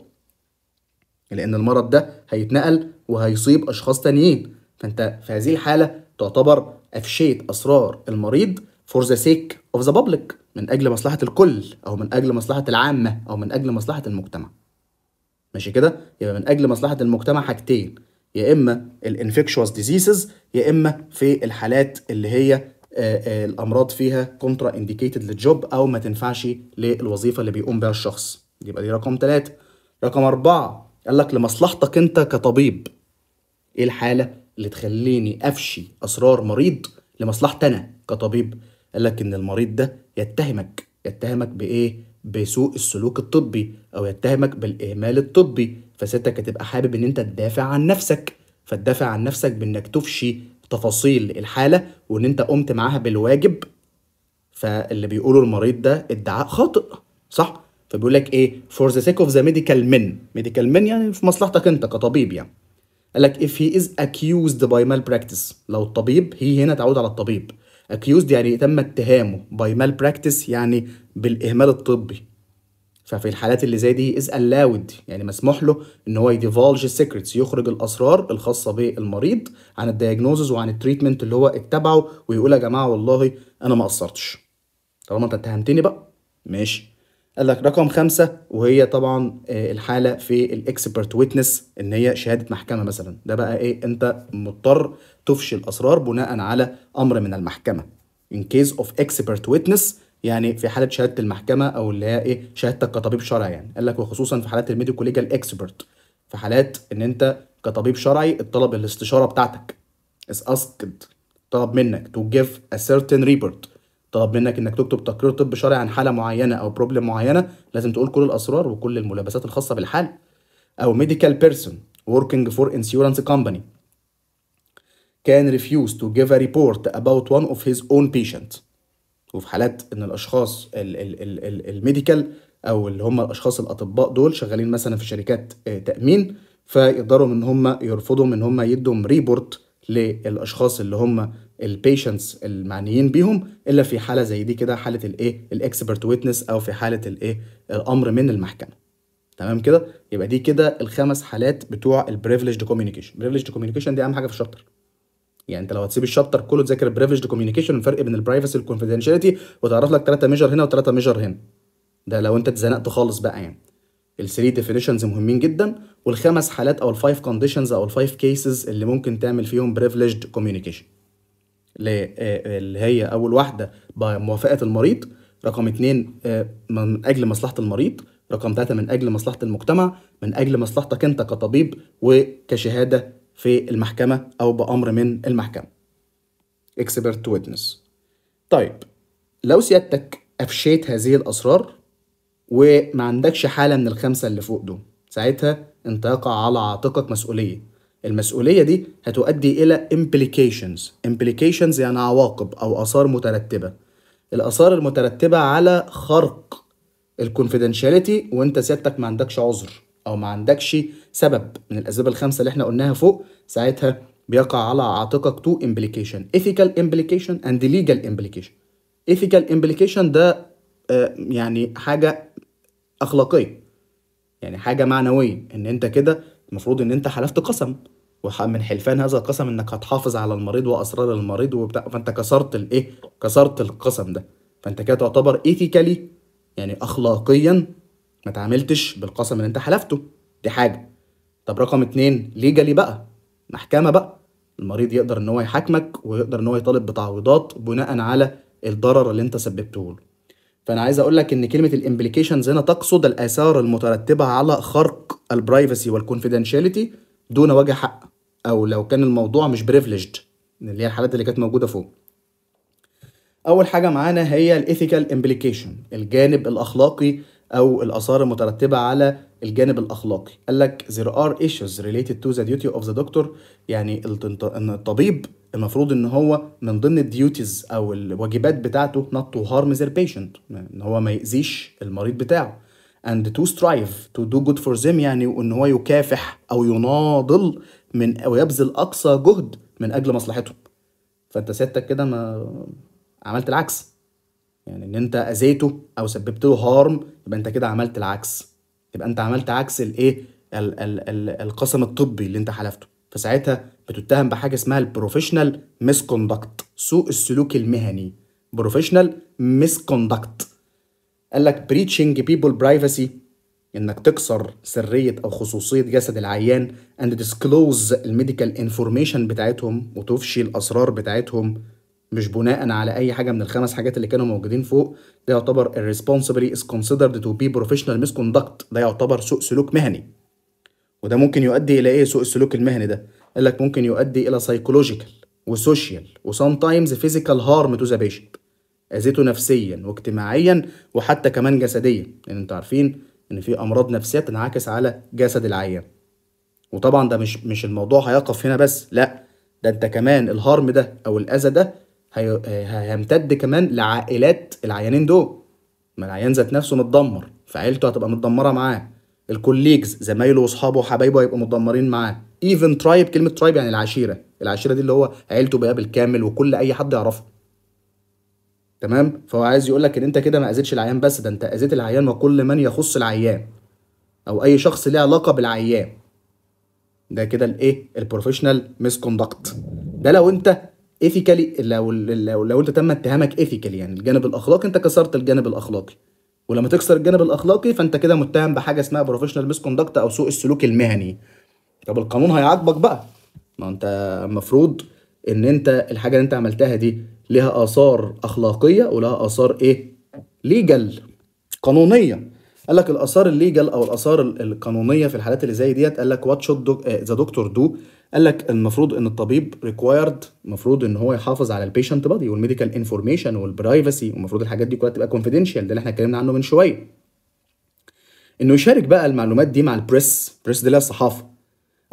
لأن المرض ده هيتنقل وهيصيب أشخاص تانيين فأنت في هذه الحالة تعتبر أفشيت أسرار المريض for the sake of the public من أجل مصلحة الكل أو من أجل مصلحة العامة أو من أجل مصلحة المجتمع ماشي كده يبقى من أجل مصلحة المجتمع حاجتين يا إما الانفكشوس ديزيزز يا إما في الحالات اللي هي آه، آه، الامراض فيها كونترا انديكيتد للجوب او ما تنفعش للوظيفه اللي بيقوم بها الشخص يبقى دي رقم ثلاثة رقم أربعة قال لك لمصلحتك أنت كطبيب إيه الحالة اللي تخليني أفشي أسرار مريض لمصلحتي أنا كطبيب قال لك إن المريض ده يتهمك يتهمك بإيه بسوء السلوك الطبي أو يتهمك بالإهمال الطبي فستك هتبقى حابب إن أنت تدافع عن نفسك فتدافع عن نفسك بإنك تفشي تفاصيل الحاله وان انت قمت معاها بالواجب فاللي بيقوله المريض ده ادعاء خاطئ صح فبيقول لك ايه فور ذا سيك اوف ذا ميديكال من ميديكال من يعني في مصلحتك انت كطبيب يعني قال لك if he is accused by malpractice لو الطبيب هي هنا تعود على الطبيب accused يعني تم اتهامه by malpractice يعني بالإهمال الطبي ففي الحالات اللي زي دي از الاود يعني مسموح له ان هو يديفولج السيكريتس يخرج الاسرار الخاصه بالمريض عن الدايجنوزز وعن التريتمنت اللي هو اتبعه ويقول يا جماعه والله انا ما قصرتش طالما انت اتهمتني بقى ماشي قال لك رقم خمسة وهي طبعا آه، الحالة في الاكسبرت ويتنس ان هي شهادة محكمة مثلا ده بقى ايه انت مضطر تفشي الاسرار بناء على امر من المحكمة in case of expert witness يعني في حاله شهاده المحكمه او اللي هي ايه شهادتك كطبيب شرعي يعني قال لك وخصوصا في حالات الميديكو ليجال اكسبرت في حالات ان انت كطبيب شرعي الطلب الاستشاره بتاعتك از اسكد طلب منك to give a certain report طلب منك انك تكتب تقرير طب شرعي عن حاله معينه او بروبلم معينه لازم تقول كل الاسرار وكل الملابسات الخاصه بالحاله او medical person working for insurance company can refuse to give a report about one of his own patients وفي حالات ان الاشخاص الميديكال او اللي هم الاشخاص الاطباء دول شغالين مثلا في شركات آه، تامين فيقدروا ان هم يرفضوا ان هم يدوا ريبورت للاشخاص اللي هم البيشنتس المعنيين بيهم الا في حاله زي دي كده حاله الايه الاكسبرت ويتنس او في حاله الايه الامر من المحكمه تمام كده يبقى دي كده الخمس حالات بتوع البريفليج كوميونيكيشن البريفليج كوميونيكيشن دي اهم حاجه في الشابتر يعني انت لو هتسيب الشابتر كله تذاكر بريفليجد كوميونيكيشن الفرق بين البرايفسي والكونفيدنشاليتي وتعرف لك ثلاثه ميجر هنا وثلاثه ميجر هنا ده لو انت اتزنقت خالص بقى يعني الثري ديفينيشنز مهمين جدا والخمس حالات او الفايف كونديشنز او الفايف كيسز اللي ممكن تعمل فيهم بريفليجد كوميونيكيشن آه، اللي هي اول واحده بموافقه المريض رقم اتنين آه، من اجل مصلحه المريض رقم ثلاثة من أجل مصلحة المجتمع من أجل مصلحتك أنت كطبيب وكشهادة في المحكمة أو بأمر من المحكمة اكسبرت ويتنس طيب لو سيادتك أفشيت هذه الأسرار وما عندكش حالة من الخمسة اللي فوق دول ساعتها انت يقع على عاتقك مسؤولية المسؤولية دي هتؤدي إلى implications implications يعني عواقب أو آثار مترتبة الآثار المترتبة على خرق الكونفيدنشاليتي وانت سيادتك ما عندكش عذر او ما عندكش سبب من الاسباب الخمسه اللي احنا قلناها فوق ساعتها بيقع على عاتقك تو امبليكيشن ethical امبليكيشن اند ليجال امبليكيشن ethical امبليكيشن ده آه، يعني حاجه اخلاقيه يعني حاجه معنويه ان انت كده المفروض ان انت حلفت قسم ومن حلفان هذا القسم انك هتحافظ على المريض واسرار المريض وبتاع فانت كسرت الايه كسرت القسم ده فانت كده تعتبر ايثيكالي يعني اخلاقيا ما تعاملتش بالقسم اللي انت حلفته دي حاجه طب رقم اتنين ليجالي بقى محكمه بقى المريض يقدر ان هو يحاكمك ويقدر ان هو يطالب بتعويضات بناء على الضرر اللي انت سببته له فانا عايز اقول لك ان كلمه الامبليكيشنز هنا تقصد الاثار المترتبه على خرق البرايفسي والكونفيدنشاليتي دون وجه حق او لو كان الموضوع مش بريفليجد اللي هي الحالات اللي كانت موجوده فوق اول حاجه معانا هي الايثيكال امبليكيشن الجانب الاخلاقي او الاثار المترتبه على الجانب الاخلاقي قال لك there are issues related to the duty of the doctor يعني ان الطبيب المفروض ان هو من ضمن الديوتيز او الواجبات بتاعته not to harm their patient ان هو ما يأذيش المريض بتاعه and to strive to do good for them يعني ان هو يكافح او يناضل من او يبذل اقصى جهد من اجل مصلحتهم فانت سيادتك كده ما عملت العكس يعني ان انت اذيته او سببت له هارم يبقى انت كده عملت العكس يبقى انت عملت عكس الايه ال ال ال القسم الطبي اللي انت حلفته فساعتها بتتهم بحاجه اسمها البروفيشنال ميس كوندكت سوء السلوك المهني بروفيشنال ميس كوندكت قال لك بريتشنج بيبل برايفسي انك تكسر سريه او خصوصيه جسد العيان اند ديسكلوز الميديكال انفورميشن بتاعتهم وتفشي الاسرار بتاعتهم مش بناء على اي حاجه من الخمس حاجات اللي كانوا موجودين فوق ده يعتبر irresponsibly is considered to be professional misconduct ده يعتبر سوء سلوك مهني وده ممكن يؤدي الى ايه سوء السلوك المهني ده قال لك ممكن يؤدي الى psychological وسوشيال تايمز فيزيكال هارم تو ذا بيشنت اذيته نفسيا واجتماعيا وحتى كمان جسديا لان يعني انتوا عارفين ان في امراض نفسيه بتنعكس على جسد العيان وطبعا ده مش مش الموضوع هيقف هنا بس لا ده انت كمان الهارم ده او الاذى ده هيمتد كمان لعائلات العيانين دول ما العيان ذات نفسه متدمر فعيلته هتبقى متدمره معاه الكوليجز زمايله واصحابه وحبايبه هيبقوا متدمرين معاه ايفن ترايب كلمه ترايب يعني العشيره العشيره دي اللي هو عيلته بقى بالكامل وكل اي حد يعرفه تمام فهو عايز يقول لك ان انت كده ما اذيتش العيان بس ده انت اذيت العيان وكل من يخص العيان او اي شخص ليه علاقه بالعيان ده كده الايه البروفيشنال ميس كوندكت ده لو انت ايثيكالي لو لو لو انت تم اتهامك ايثيكالي يعني الجانب الاخلاقي انت كسرت الجانب الاخلاقي ولما تكسر الجانب الاخلاقي فانت كده متهم بحاجه اسمها بروفيشنال ميس كوندكت او سوء السلوك المهني طب القانون هيعاقبك بقى ما انت المفروض ان انت الحاجه اللي انت عملتها دي لها اثار اخلاقيه ولها اثار ايه ليجل قانونيه قال لك الاثار الليجل او الاثار القانونيه في الحالات اللي زي ديت قال لك وات شود ذا دكتور دو قال لك المفروض ان الطبيب ريكوايرد المفروض ان هو يحافظ على البيشنت بادي والميديكال انفورميشن والبرايفسي والمفروض الحاجات دي كلها تبقى كونفيدنشال ده اللي احنا اتكلمنا عنه من شويه انه يشارك بقى المعلومات دي مع البريس البريس دي الصحافه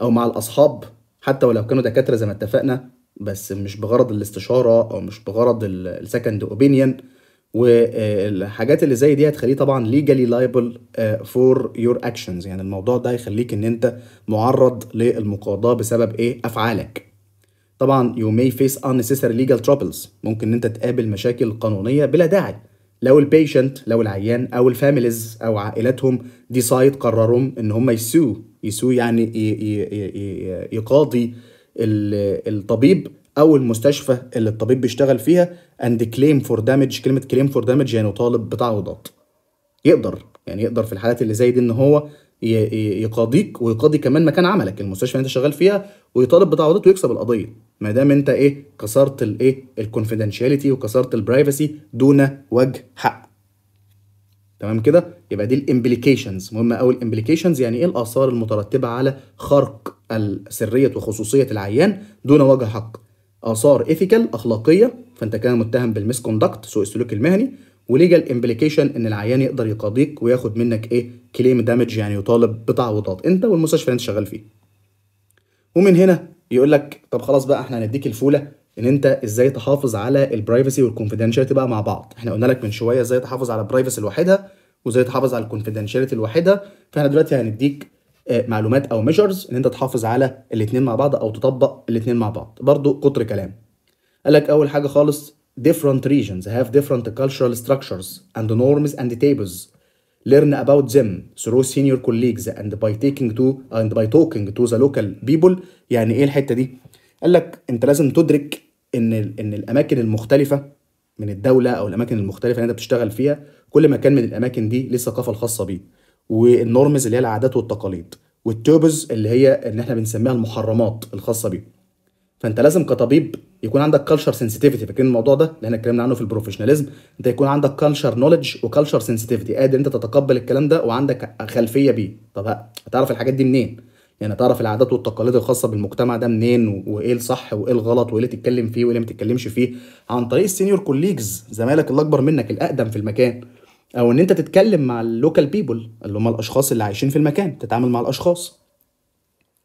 او مع الاصحاب حتى ولو كانوا دكاتره زي ما اتفقنا بس مش بغرض الاستشاره او مش بغرض السكند اوبينيون والحاجات اللي زي دي هتخليه طبعا ليجالي لايبل فور يور اكشنز يعني الموضوع ده يخليك ان انت معرض للمقاضاه بسبب ايه افعالك طبعا you may face unnecessary legal troubles ممكن ان انت تقابل مشاكل قانونيه بلا داعي لو البيشنت لو العيان او الفاميليز او عائلاتهم ديسايد قرروا ان هم يسو يسو يعني يقاضي الطبيب او المستشفى اللي الطبيب بيشتغل فيها اند كليم فور دامج كلمه كليم فور دامج يعني يطالب بتعويضات يقدر يعني يقدر في الحالات اللي زي دي ان هو يقاضيك ويقاضي كمان مكان عملك المستشفى اللي انت شغال فيها ويطالب بتعويضات ويكسب القضيه ما دام انت ايه كسرت الايه الكونفيدنشاليتي وكسرت البرايفسي دون وجه حق تمام كده يبقى دي الامبليكيشنز مهمه قوي الامبليكيشنز يعني ايه الاثار المترتبه على خرق سريه وخصوصيه العيان دون وجه حق آثار إيثيكال أخلاقية فأنت كده متهم بالميس كوندكت سوء السلوك المهني وليجال امبليكيشن ان العيان يقدر يقاضيك وياخد منك ايه كليم دامج يعني يطالب بتعويضات انت والمستشفى اللي انت شغال فيه ومن هنا يقول لك طب خلاص بقى احنا هنديك الفوله ان انت ازاي تحافظ على البرايفسي والكونفيدنشاليتي بقى مع بعض احنا قلنا لك من شويه ازاي تحافظ على البرايفسي لوحدها وازاي تحافظ على الكونفيدنشاليتي لوحدها فاحنا دلوقتي هنديك معلومات او ميجرز ان انت تحافظ على الاثنين مع بعض او تطبق الاثنين مع بعض برضو قطر كلام قال لك اول حاجه خالص different regions have different cultural structures and norms and tables learn about them through senior colleagues and by taking to and by talking to the local people يعني ايه الحته دي قال لك انت لازم تدرك ان ان الاماكن المختلفه من الدوله او الاماكن المختلفه اللي انت بتشتغل فيها كل مكان من الاماكن دي ليه الثقافه الخاصه بيه والنورمز اللي هي العادات والتقاليد والتوبز اللي هي ان احنا بنسميها المحرمات الخاصه بيه فانت لازم كطبيب يكون عندك كلتشر سنسيتيفيتي فاكرين الموضوع ده اللي احنا اتكلمنا عنه في البروفيشناليزم انت يكون عندك كلتشر نوليدج وكلتشر سنسيتيفيتي قادر انت تتقبل الكلام ده وعندك خلفيه بيه طب هتعرف الحاجات دي منين يعني تعرف العادات والتقاليد الخاصه بالمجتمع ده منين وايه الصح وايه الغلط وايه اللي تتكلم فيه وايه اللي ما تتكلمش فيه عن طريق السينيور كوليجز زمايلك اللي اكبر منك الاقدم في المكان او ان انت تتكلم مع اللوكال بيبل اللي هم الاشخاص اللي عايشين في المكان تتعامل مع الاشخاص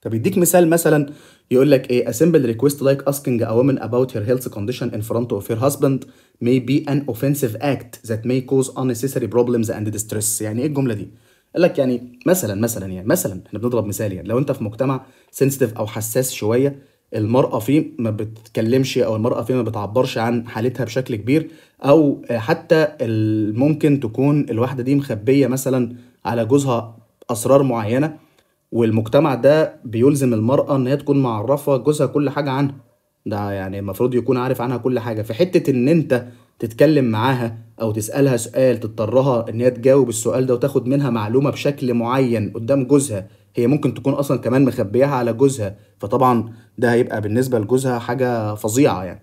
فبيديك مثال مثلا يقول لك ايه a simple request like asking a woman about her health condition in front of her husband may be an offensive act that may cause unnecessary problems and distress يعني ايه الجمله دي قال لك يعني مثلا مثلا يعني مثلا احنا بنضرب مثال يعني لو انت في مجتمع سنسيتيف او حساس شويه المرأة فيه ما بتتكلمش أو المرأة فيه ما بتعبرش عن حالتها بشكل كبير أو حتى ممكن تكون الواحدة دي مخبية مثلا على جوزها أسرار معينة والمجتمع ده بيلزم المرأة إن هي تكون معرفة جوزها كل حاجة عنها ده يعني المفروض يكون عارف عنها كل حاجة في حتة إن أنت تتكلم معاها أو تسألها سؤال تضطرها إن هي تجاوب السؤال ده وتاخد منها معلومة بشكل معين قدام جوزها هي ممكن تكون اصلا كمان مخبياها على جوزها فطبعا ده هيبقى بالنسبه لجوزها حاجه فظيعه يعني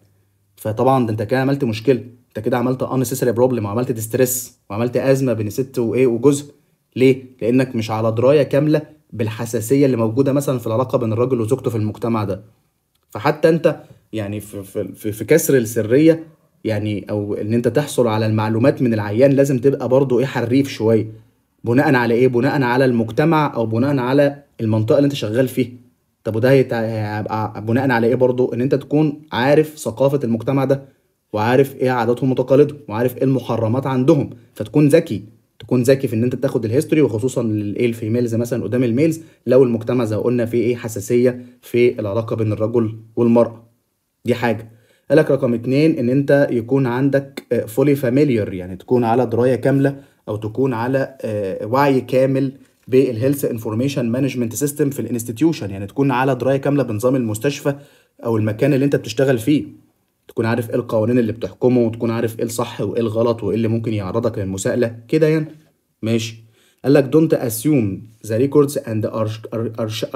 فطبعا ده انت كده عملت مشكله انت كده عملت انسيسري بروبلم وعملت ديستريس وعملت ازمه بين ست وايه وجوزها ليه لانك مش على درايه كامله بالحساسيه اللي موجوده مثلا في العلاقه بين الراجل وزوجته في المجتمع ده فحتى انت يعني في في, في كسر السريه يعني او ان انت تحصل على المعلومات من العيان لازم تبقى برضه ايه حريف شويه بناء على ايه بناء على المجتمع او بناء على المنطقه اللي انت شغال فيها طب وده هيبقى بناء على ايه برضو ان انت تكون عارف ثقافه المجتمع ده وعارف ايه عاداتهم وتقاليدهم وعارف ايه المحرمات عندهم فتكون ذكي تكون ذكي في ان انت تاخد الهيستوري وخصوصا الايه الفيميلز مثلا قدام الميلز لو المجتمع زي قلنا فيه ايه حساسيه في العلاقه بين الرجل والمراه دي حاجه قالك رقم اتنين ان انت يكون عندك فولي آه، فاميليار يعني تكون على درايه كامله او تكون على آه، وعي كامل بالهيلث انفورميشن مانجمنت سيستم في الانستتيوشن يعني تكون على درايه كامله بنظام المستشفى او المكان اللي انت بتشتغل فيه تكون عارف ايه القوانين اللي بتحكمه وتكون عارف ايه الصح وايه الغلط وايه اللي ممكن يعرضك للمساءله كده يعني ماشي قال لك don't assume the records and the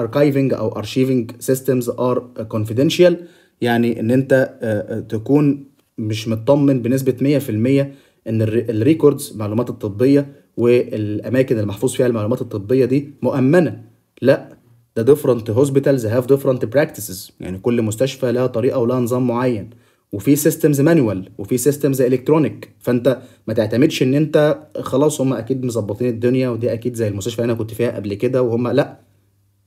archiving او archiving systems are confidential يعني ان انت آه، آه، تكون مش مطمن بنسبه 100% ان الريكوردز المعلومات الطبيه والاماكن المحفوظ فيها المعلومات الطبيه دي مؤمنه لا ده ديفرنت هوسبيتالز هاف ديفرنت براكتسز يعني كل مستشفى لها طريقه ولها نظام معين وفي سيستمز مانوال وفي سيستمز الكترونيك فانت ما تعتمدش ان انت خلاص هم اكيد مظبطين الدنيا ودي اكيد زي المستشفى اللي انا كنت فيها قبل كده وهم لا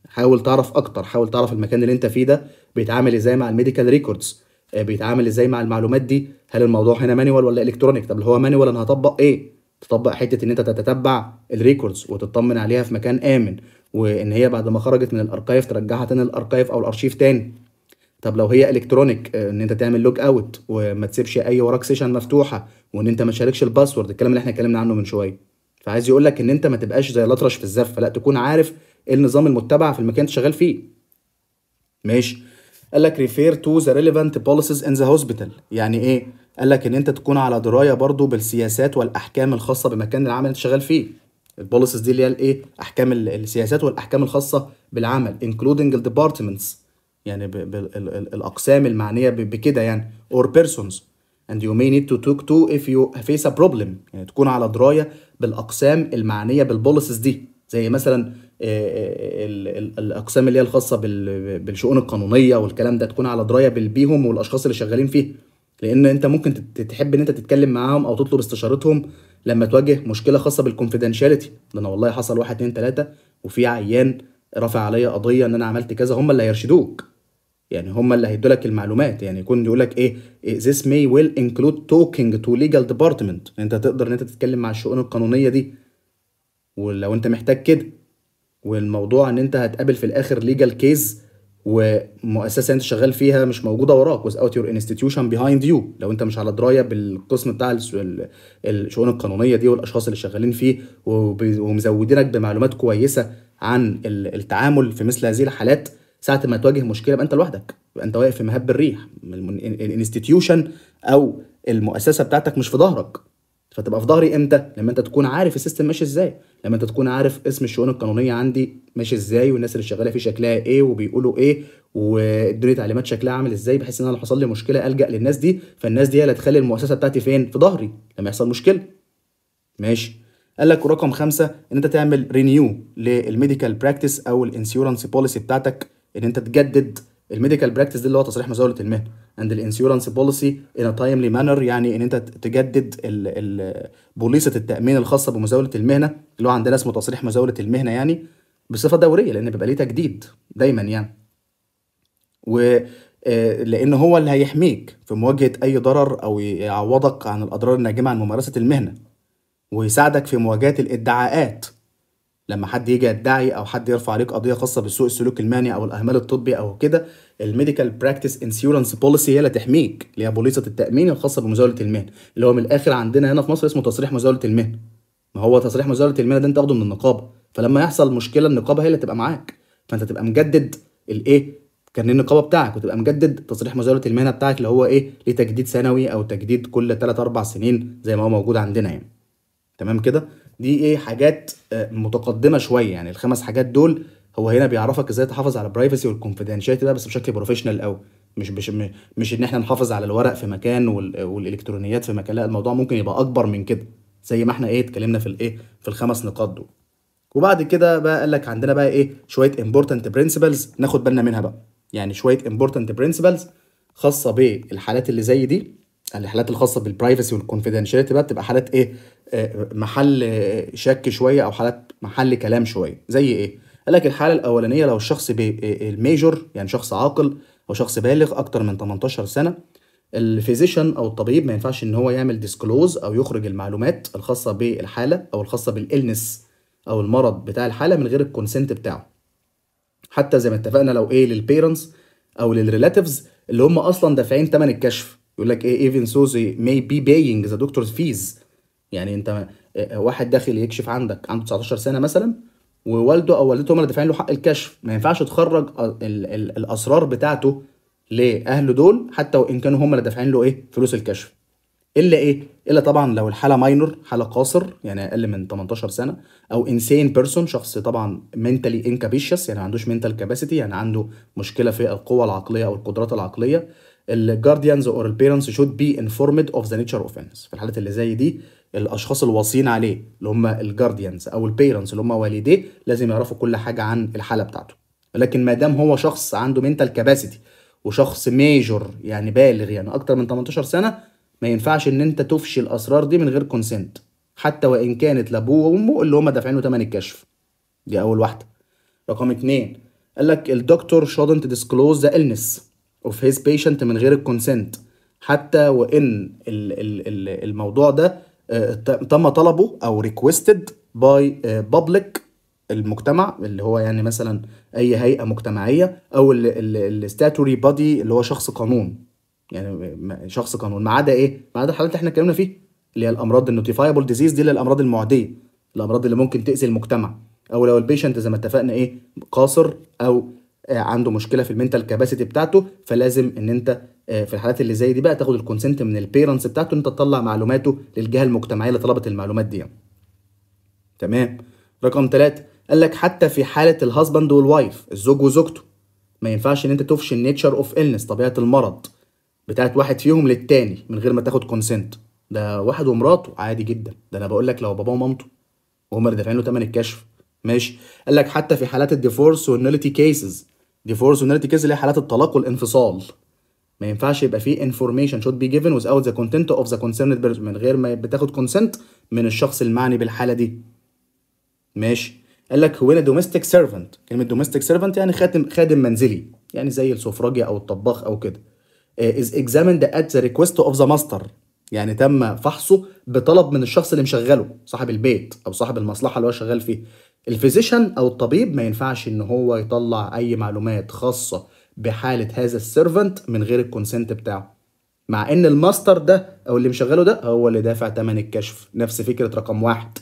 حاول تعرف اكتر حاول تعرف المكان اللي انت فيه ده بيتعامل ازاي مع الميديكال ريكوردز آه، بيتعامل ازاي مع المعلومات دي هل الموضوع هنا مانوال ولا الكترونيك طب هو مانوال انا هطبق ايه تطبق حته ان انت تتتبع الريكوردز وتطمن عليها في مكان امن وان هي بعد ما خرجت من الاركايف ترجعها تاني الاركايف او الارشيف تاني طب لو هي الكترونيك آه، ان انت تعمل لوج اوت وما تسيبش اي وراك سيشن مفتوحه وان انت ما تشاركش الباسورد الكلام اللي احنا اتكلمنا عنه من شويه فعايز يقول لك ان انت ما تبقاش زي الاطرش في الزفه لا تكون عارف ايه النظام المتبع في المكان اللي شغال فيه ماشي قال لك ريفير تو ذا ريليفانت بوليسيز ان ذا هوسبيتال يعني ايه قال لك ان انت تكون على درايه برضو بالسياسات والاحكام الخاصه بمكان العمل اللي انت شغال فيه البوليسيز دي اللي هي الايه احكام السياسات والاحكام الخاصه بالعمل انكلودنج الديبارتمنتس يعني ب الـ الـ الاقسام المعنيه بكده يعني اور بيرسونز اند يو may need to talk to if you face a problem يعني تكون على درايه بالاقسام المعنيه بالبوليسيز دي زي مثلا آه، آه، آه، الاقسام اللي هي الخاصه بالشؤون القانونيه والكلام ده تكون على درايه بيهم والاشخاص اللي شغالين فيه لان انت ممكن تحب ان انت تتكلم معاهم او تطلب استشارتهم لما تواجه مشكله خاصه بالكونفيدنشاليتي ده انا والله حصل واحد اتنين تلاته وفي عيان رفع عليا قضيه ان انا عملت كذا هم اللي هيرشدوك يعني هم اللي هيدوا لك المعلومات يعني يكون يقول لك ايه, إيه، this may well include talking to legal department انت تقدر ان انت تتكلم مع الشؤون القانونيه دي ولو انت محتاج كده والموضوع ان انت هتقابل في الاخر ليجل كيز ومؤسسه انت شغال فيها مش موجوده وراك اوت your institution behind you لو انت مش على درايه بالقسم بتاع الشؤون القانونيه دي والاشخاص اللي شغالين فيه ومزودينك بمعلومات كويسه عن التعامل في مثل هذه الحالات ساعه ما تواجه مشكله يبقى انت لوحدك يبقى انت واقف في مهب الريح الانستتيوشن او المؤسسه بتاعتك مش في ظهرك فتبقى في ظهري امتى لما انت تكون عارف السيستم ماشي ازاي لما انت تكون عارف اسم الشؤون القانونيه عندي ماشي ازاي والناس اللي شغاله فيه شكلها ايه وبيقولوا ايه وادوني تعليمات شكلها عامل ازاي بحيث ان انا لو حصل لي مشكله الجا للناس دي فالناس دي هي اللي هتخلي المؤسسه بتاعتي فين في ظهري لما يحصل مشكله ماشي قال لك رقم خمسة ان انت تعمل رينيو للميديكال براكتس او الانسيورنس بوليسي بتاعتك ان انت تجدد الميديكال براكتس دي اللي هو تصريح مزاوله المهنه اند الانشورنس بوليسي ان in a timely manner يعني ان انت تجدد بوليصه التامين الخاصه بمزاوله المهنه اللي هو عندنا اسمه تصريح مزاوله المهنه يعني بصفه دوريه لان بيبقى ليه تجديد دايما يعني و آه، لان هو اللي هيحميك في مواجهه اي ضرر او يعوضك عن الاضرار الناجمه عن ممارسه المهنه ويساعدك في مواجهه الادعاءات لما حد يجي يدعي او حد يرفع عليك قضيه خاصه بالسوء السلوك المهني او الاهمال الطبي او كده الميديكال براكتس انسورنس بوليسي هي اللي تحميك اللي هي بوليصه التامين الخاصه بمزاوله المهن اللي هو من الاخر عندنا هنا في مصر اسمه تصريح مزاوله المهن ما هو تصريح مزاوله المهن ده انت تاخده من النقابه فلما يحصل مشكله النقابه هي اللي تبقى معاك فانت تبقى مجدد الايه كان النقابه بتاعك وتبقى مجدد تصريح مزاوله المهنه بتاعك اللي هو ايه ليه تجديد سنوي او تجديد كل 3 4 سنين زي ما هو موجود عندنا يعني تمام كده دي ايه حاجات آه، متقدمه شويه يعني الخمس حاجات دول هو هنا بيعرفك ازاي تحافظ على البرايفسي والكونفيدنشاليتي بقى بس بشكل بروفيشنال قوي مش مش مش ان احنا نحافظ على الورق في مكان والالكترونيات في مكان لا الموضوع ممكن يبقى اكبر من كده زي ما احنا ايه اتكلمنا في الايه في الخمس نقاط دول وبعد كده بقى قال لك عندنا بقى ايه شويه امبورتنت برنسبلز ناخد بالنا منها بقى يعني شويه امبورتنت برنسبلز خاصه بالحالات اللي زي دي الحالات الخاصه بالبرايفسي والكونفيدنشاليتي بقى بتبقى حالات ايه آه، محل شك شويه او حالات محل كلام شويه زي ايه قال لك الحاله الاولانيه لو الشخص آه، آه، الميجور يعني شخص عاقل او شخص بالغ اكتر من 18 سنه الفيزيشن او الطبيب ما ينفعش ان هو يعمل ديسكلوز او يخرج المعلومات الخاصه بالحاله او الخاصه بالالنس او المرض بتاع الحاله من غير الكونسنت بتاعه حتى زي ما اتفقنا لو ايه للبيرنتس او للريلاتيفز اللي هم اصلا دافعين ثمن الكشف يقول لك ايه ايفن سو مي بي باينج ذا دكتورز فيز يعني انت آه، واحد داخل يكشف عندك عنده 19 سنه مثلا ووالده او والدته هم اللي دافعين له حق الكشف ما ينفعش تخرج الـ آه، الـ الاسرار بتاعته لاهله دول حتى وان كانوا هم اللي دافعين له ايه فلوس الكشف الا ايه الا طبعا لو الحاله ماينور حاله قاصر يعني اقل من 18 سنه او انسين بيرسون شخص طبعا منتلي انكابيشس يعني ما عندوش منتال كاباسيتي يعني عنده مشكله في القوه العقليه او القدرات العقليه الجارديانز اور البيرنتس شود بي انفورمد اوف ذا نيتشر اوفنس في الحالات اللي زي دي الاشخاص الواصيين عليه اللي هم الجارديانز او البيرنتس اللي هم والديه لازم يعرفوا كل حاجه عن الحاله بتاعته لكن ما دام هو شخص عنده منتال كاباسيتي وشخص ميجور يعني بالغ يعني اكتر من 18 سنه ما ينفعش ان انت تفشي الاسرار دي من غير كونسنت حتى وان كانت لابوه وامه اللي هم دافعين له ثمن الكشف دي اول واحده رقم اتنين قال لك الدكتور شودنت ديسكلوز ذا النس اوف هيز بيشنت من غير الكونسنت حتى وان الموضوع ده آه، تم طلبه او ريكويستد باي بابليك المجتمع اللي هو يعني مثلا اي هيئه مجتمعيه او الستاتوري بادي اللي هو شخص قانون يعني شخص قانون ما عدا ايه؟ ما عدا الحالات اللي احنا اتكلمنا فيها اللي هي الامراض النوتيفايبل ديزيز دي للامراض المعديه الامراض اللي ممكن تاذي المجتمع او لو البيشنت زي ما اتفقنا ايه قاصر او آه، عنده مشكله في المنتال كاباسيتي بتاعته فلازم ان انت آه، في الحالات اللي زي دي بقى تاخد الكونسنت من البيرنتس بتاعته ان انت تطلع معلوماته للجهه المجتمعيه اللي طلبت المعلومات دي يعني. تمام رقم ثلاثة قال لك حتى في حاله الهاسبند والوايف الزوج وزوجته ما ينفعش ان انت تفشي النيتشر اوف النس طبيعه المرض بتاعت واحد فيهم للتاني من غير ما تاخد كونسنت ده واحد ومراته عادي جدا ده انا بقول لك لو باباه ومامته وهم اللي دافعين له ثمن الكشف ماشي قال لك حتى في حالات الديفورس والنوليتي كيسز ديفورس ونالتي كيز اللي هي حالات الطلاق والانفصال ما ينفعش يبقى فيه انفورميشن should be given without the كونتنت of the concerned person من غير ما بتاخد consent من الشخص المعني بالحاله دي ماشي قال لك وين دوميستيك سيرفنت كلمه دوميستيك سيرفنت يعني خادم خادم منزلي يعني زي السفراجي او الطباخ او كده آه، is examined at the request of the master يعني تم فحصه بطلب من الشخص اللي مشغله صاحب البيت او صاحب المصلحه اللي هو شغال فيه الفيزيشن او الطبيب ما ينفعش ان هو يطلع اي معلومات خاصه بحاله هذا السيرفنت من غير الكونسنت بتاعه مع ان الماستر ده او اللي مشغله ده هو اللي دافع ثمن الكشف نفس فكره رقم واحد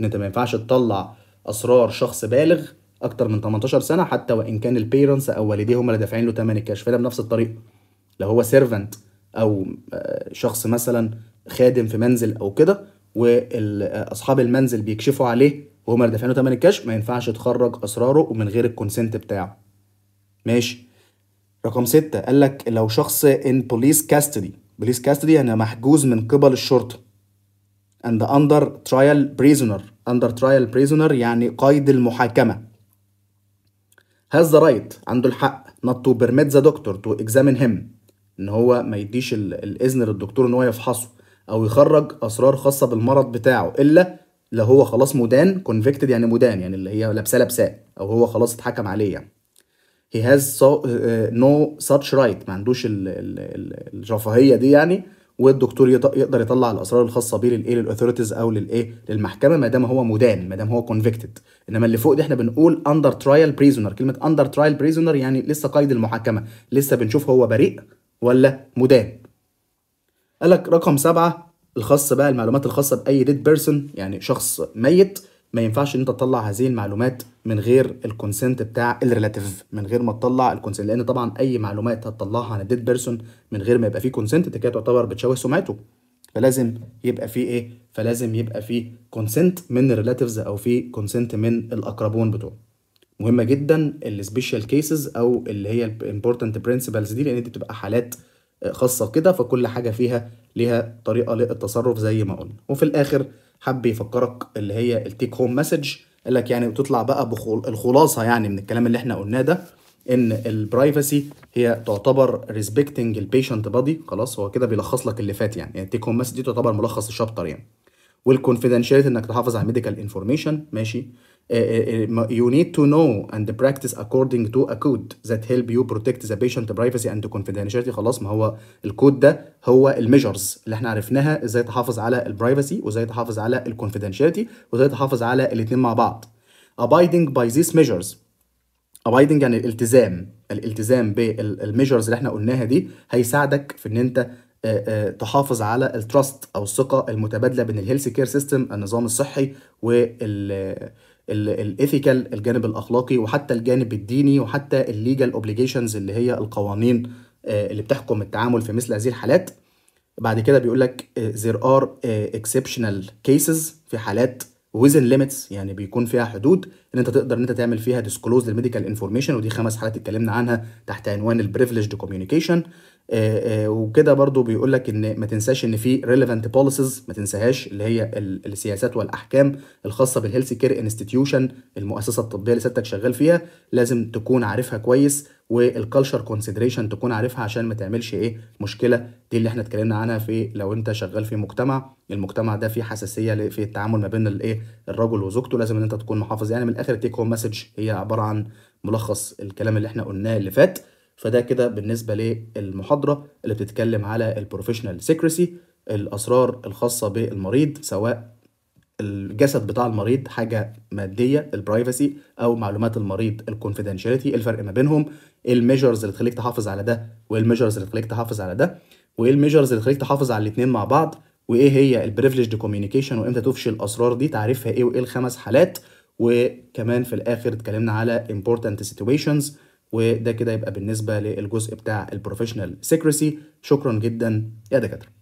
ان انت ما ينفعش تطلع اسرار شخص بالغ اكتر من 18 سنه حتى وان كان البيرنتس او والديه هم اللي دافعين له ثمن الكشف ده بنفس الطريقه لو هو سيرفنت او آه، شخص مثلا خادم في منزل او كده واصحاب آه، المنزل بيكشفوا عليه وهما اللي دافعين له تمن الكشف ما ينفعش تخرج اسراره ومن غير الكونسنت بتاعه ماشي رقم ستة قال لك لو شخص in police custody police custody يعني محجوز من قبل الشرطة and under trial prisoner under trial prisoner يعني قيد المحاكمة has the right عنده الحق not to permit the doctor to examine him ان هو ما يديش الاذن للدكتور ان هو يفحصه او يخرج اسرار خاصة بالمرض بتاعه الا لو هو خلاص مدان convicted يعني مدان يعني اللي هي لابساه لابساه او هو خلاص اتحكم عليه يعني he has so, uh, no such right ما عندوش الرفاهيه دي يعني والدكتور يقدر يطلع الاسرار الخاصه بيه للايه للاثوريتيز او للايه للمحكمه ما دام هو مدان ما دام هو كونفيكتد انما اللي فوق دي احنا بنقول اندر ترايل بريزونر كلمه اندر ترايل بريزونر يعني لسه قيد المحاكمه لسه بنشوف هو بريء ولا مدان قال لك رقم سبعة الخاصه بقى المعلومات الخاصه باي ديد بيرسون يعني شخص ميت ما ينفعش ان انت تطلع هذه المعلومات من غير الكونسنت بتاع الريلاتيف من غير ما تطلع الكونسنت لان طبعا اي معلومات هتطلعها عن الديد بيرسون من غير ما يبقى فيه كونسنت انت كده تعتبر بتشوه سمعته فلازم يبقى فيه ايه فلازم يبقى فيه كونسنت من الريلاتيفز او فيه كونسنت من الاقربون بتوعه مهمه جدا السبيشال كيسز او اللي هي الامبورتنت برنسبلز دي لان دي بتبقى حالات آه، خاصه كده فكل حاجه فيها ليها طريقه للتصرف زي ما قلنا وفي الاخر حب يفكرك اللي هي التيك هوم مسج قال لك يعني وتطلع بقى بخل... الخلاصه يعني من الكلام اللي احنا قلناه ده ان البرايفسي هي تعتبر ريسبكتنج البيشنت بادي خلاص هو كده بيلخص لك اللي فات يعني, يعني التيك هوم مسج دي تعتبر ملخص الشابتر يعني والكونفيدنشاليتي انك تحافظ على ميديكال انفورميشن ماشي Uh, uh, uh, you need to know and practice according to a code that help you protect the patient privacy and confidentiality خلاص ما هو الكود ده هو الميجرز اللي احنا عرفناها ازاي تحافظ على البرايفسي وازاي تحافظ على الكونفيدنشاليتي وازاي تحافظ على الاثنين مع بعض abiding by these measures abiding يعني الالتزام الالتزام بالميجرز اللي احنا قلناها دي هيساعدك في ان انت آه، آه، تحافظ على التراست او الثقه المتبادله بين الهيلث كير سيستم النظام الصحي وال الايثيكال الجانب الاخلاقي وحتى الجانب الديني وحتى الليجال اوبليجيشنز اللي هي القوانين آه، اللي بتحكم التعامل في مثل هذه الحالات بعد كده بيقول لك آه، there are آه، exceptional cases في حالات within limits يعني بيكون فيها حدود ان انت تقدر ان انت تعمل فيها disclose للميديكال انفورميشن ودي خمس حالات اتكلمنا عنها تحت عنوان البريفليجد كوميونيكيشن آه، آه، وكده برضو بيقول لك ان ما تنساش ان في ريليفانت بوليسيز ما تنساهاش اللي هي السياسات والاحكام الخاصه بالهيلث كير انستتيوشن المؤسسه الطبيه اللي سيادتك شغال فيها لازم تكون عارفها كويس والكالتشر كونسيدريشن تكون عارفها عشان ما تعملش ايه مشكله دي اللي احنا اتكلمنا عنها في لو انت شغال في مجتمع المجتمع ده فيه حساسيه في التعامل ما بين الايه الرجل وزوجته لازم ان انت تكون محافظ يعني من الاخر تيك هوم مسج هي عباره عن ملخص الكلام اللي احنا قلناه اللي فات فده كده بالنسبة للمحاضرة اللي بتتكلم على البروفيشنال سيكريسي الأسرار الخاصة بالمريض سواء الجسد بتاع المريض حاجة مادية البرايفسي أو معلومات المريض الكونفيدنشاليتي إيه الفرق ما بينهم إيه الميجرز اللي تخليك تحافظ على ده وإيه الميجرز اللي تخليك تحافظ على ده وإيه الميجرز اللي تخليك تحافظ على الاتنين مع بعض وإيه هي البريفليجد كوميونيكيشن وإمتى تفشي الأسرار دي تعريفها إيه وإيه الخمس حالات وكمان في الآخر اتكلمنا على important situations وده كده يبقى بالنسبه للجزء بتاع البروفيشنال سيكريسي شكرا جدا يا دكاتره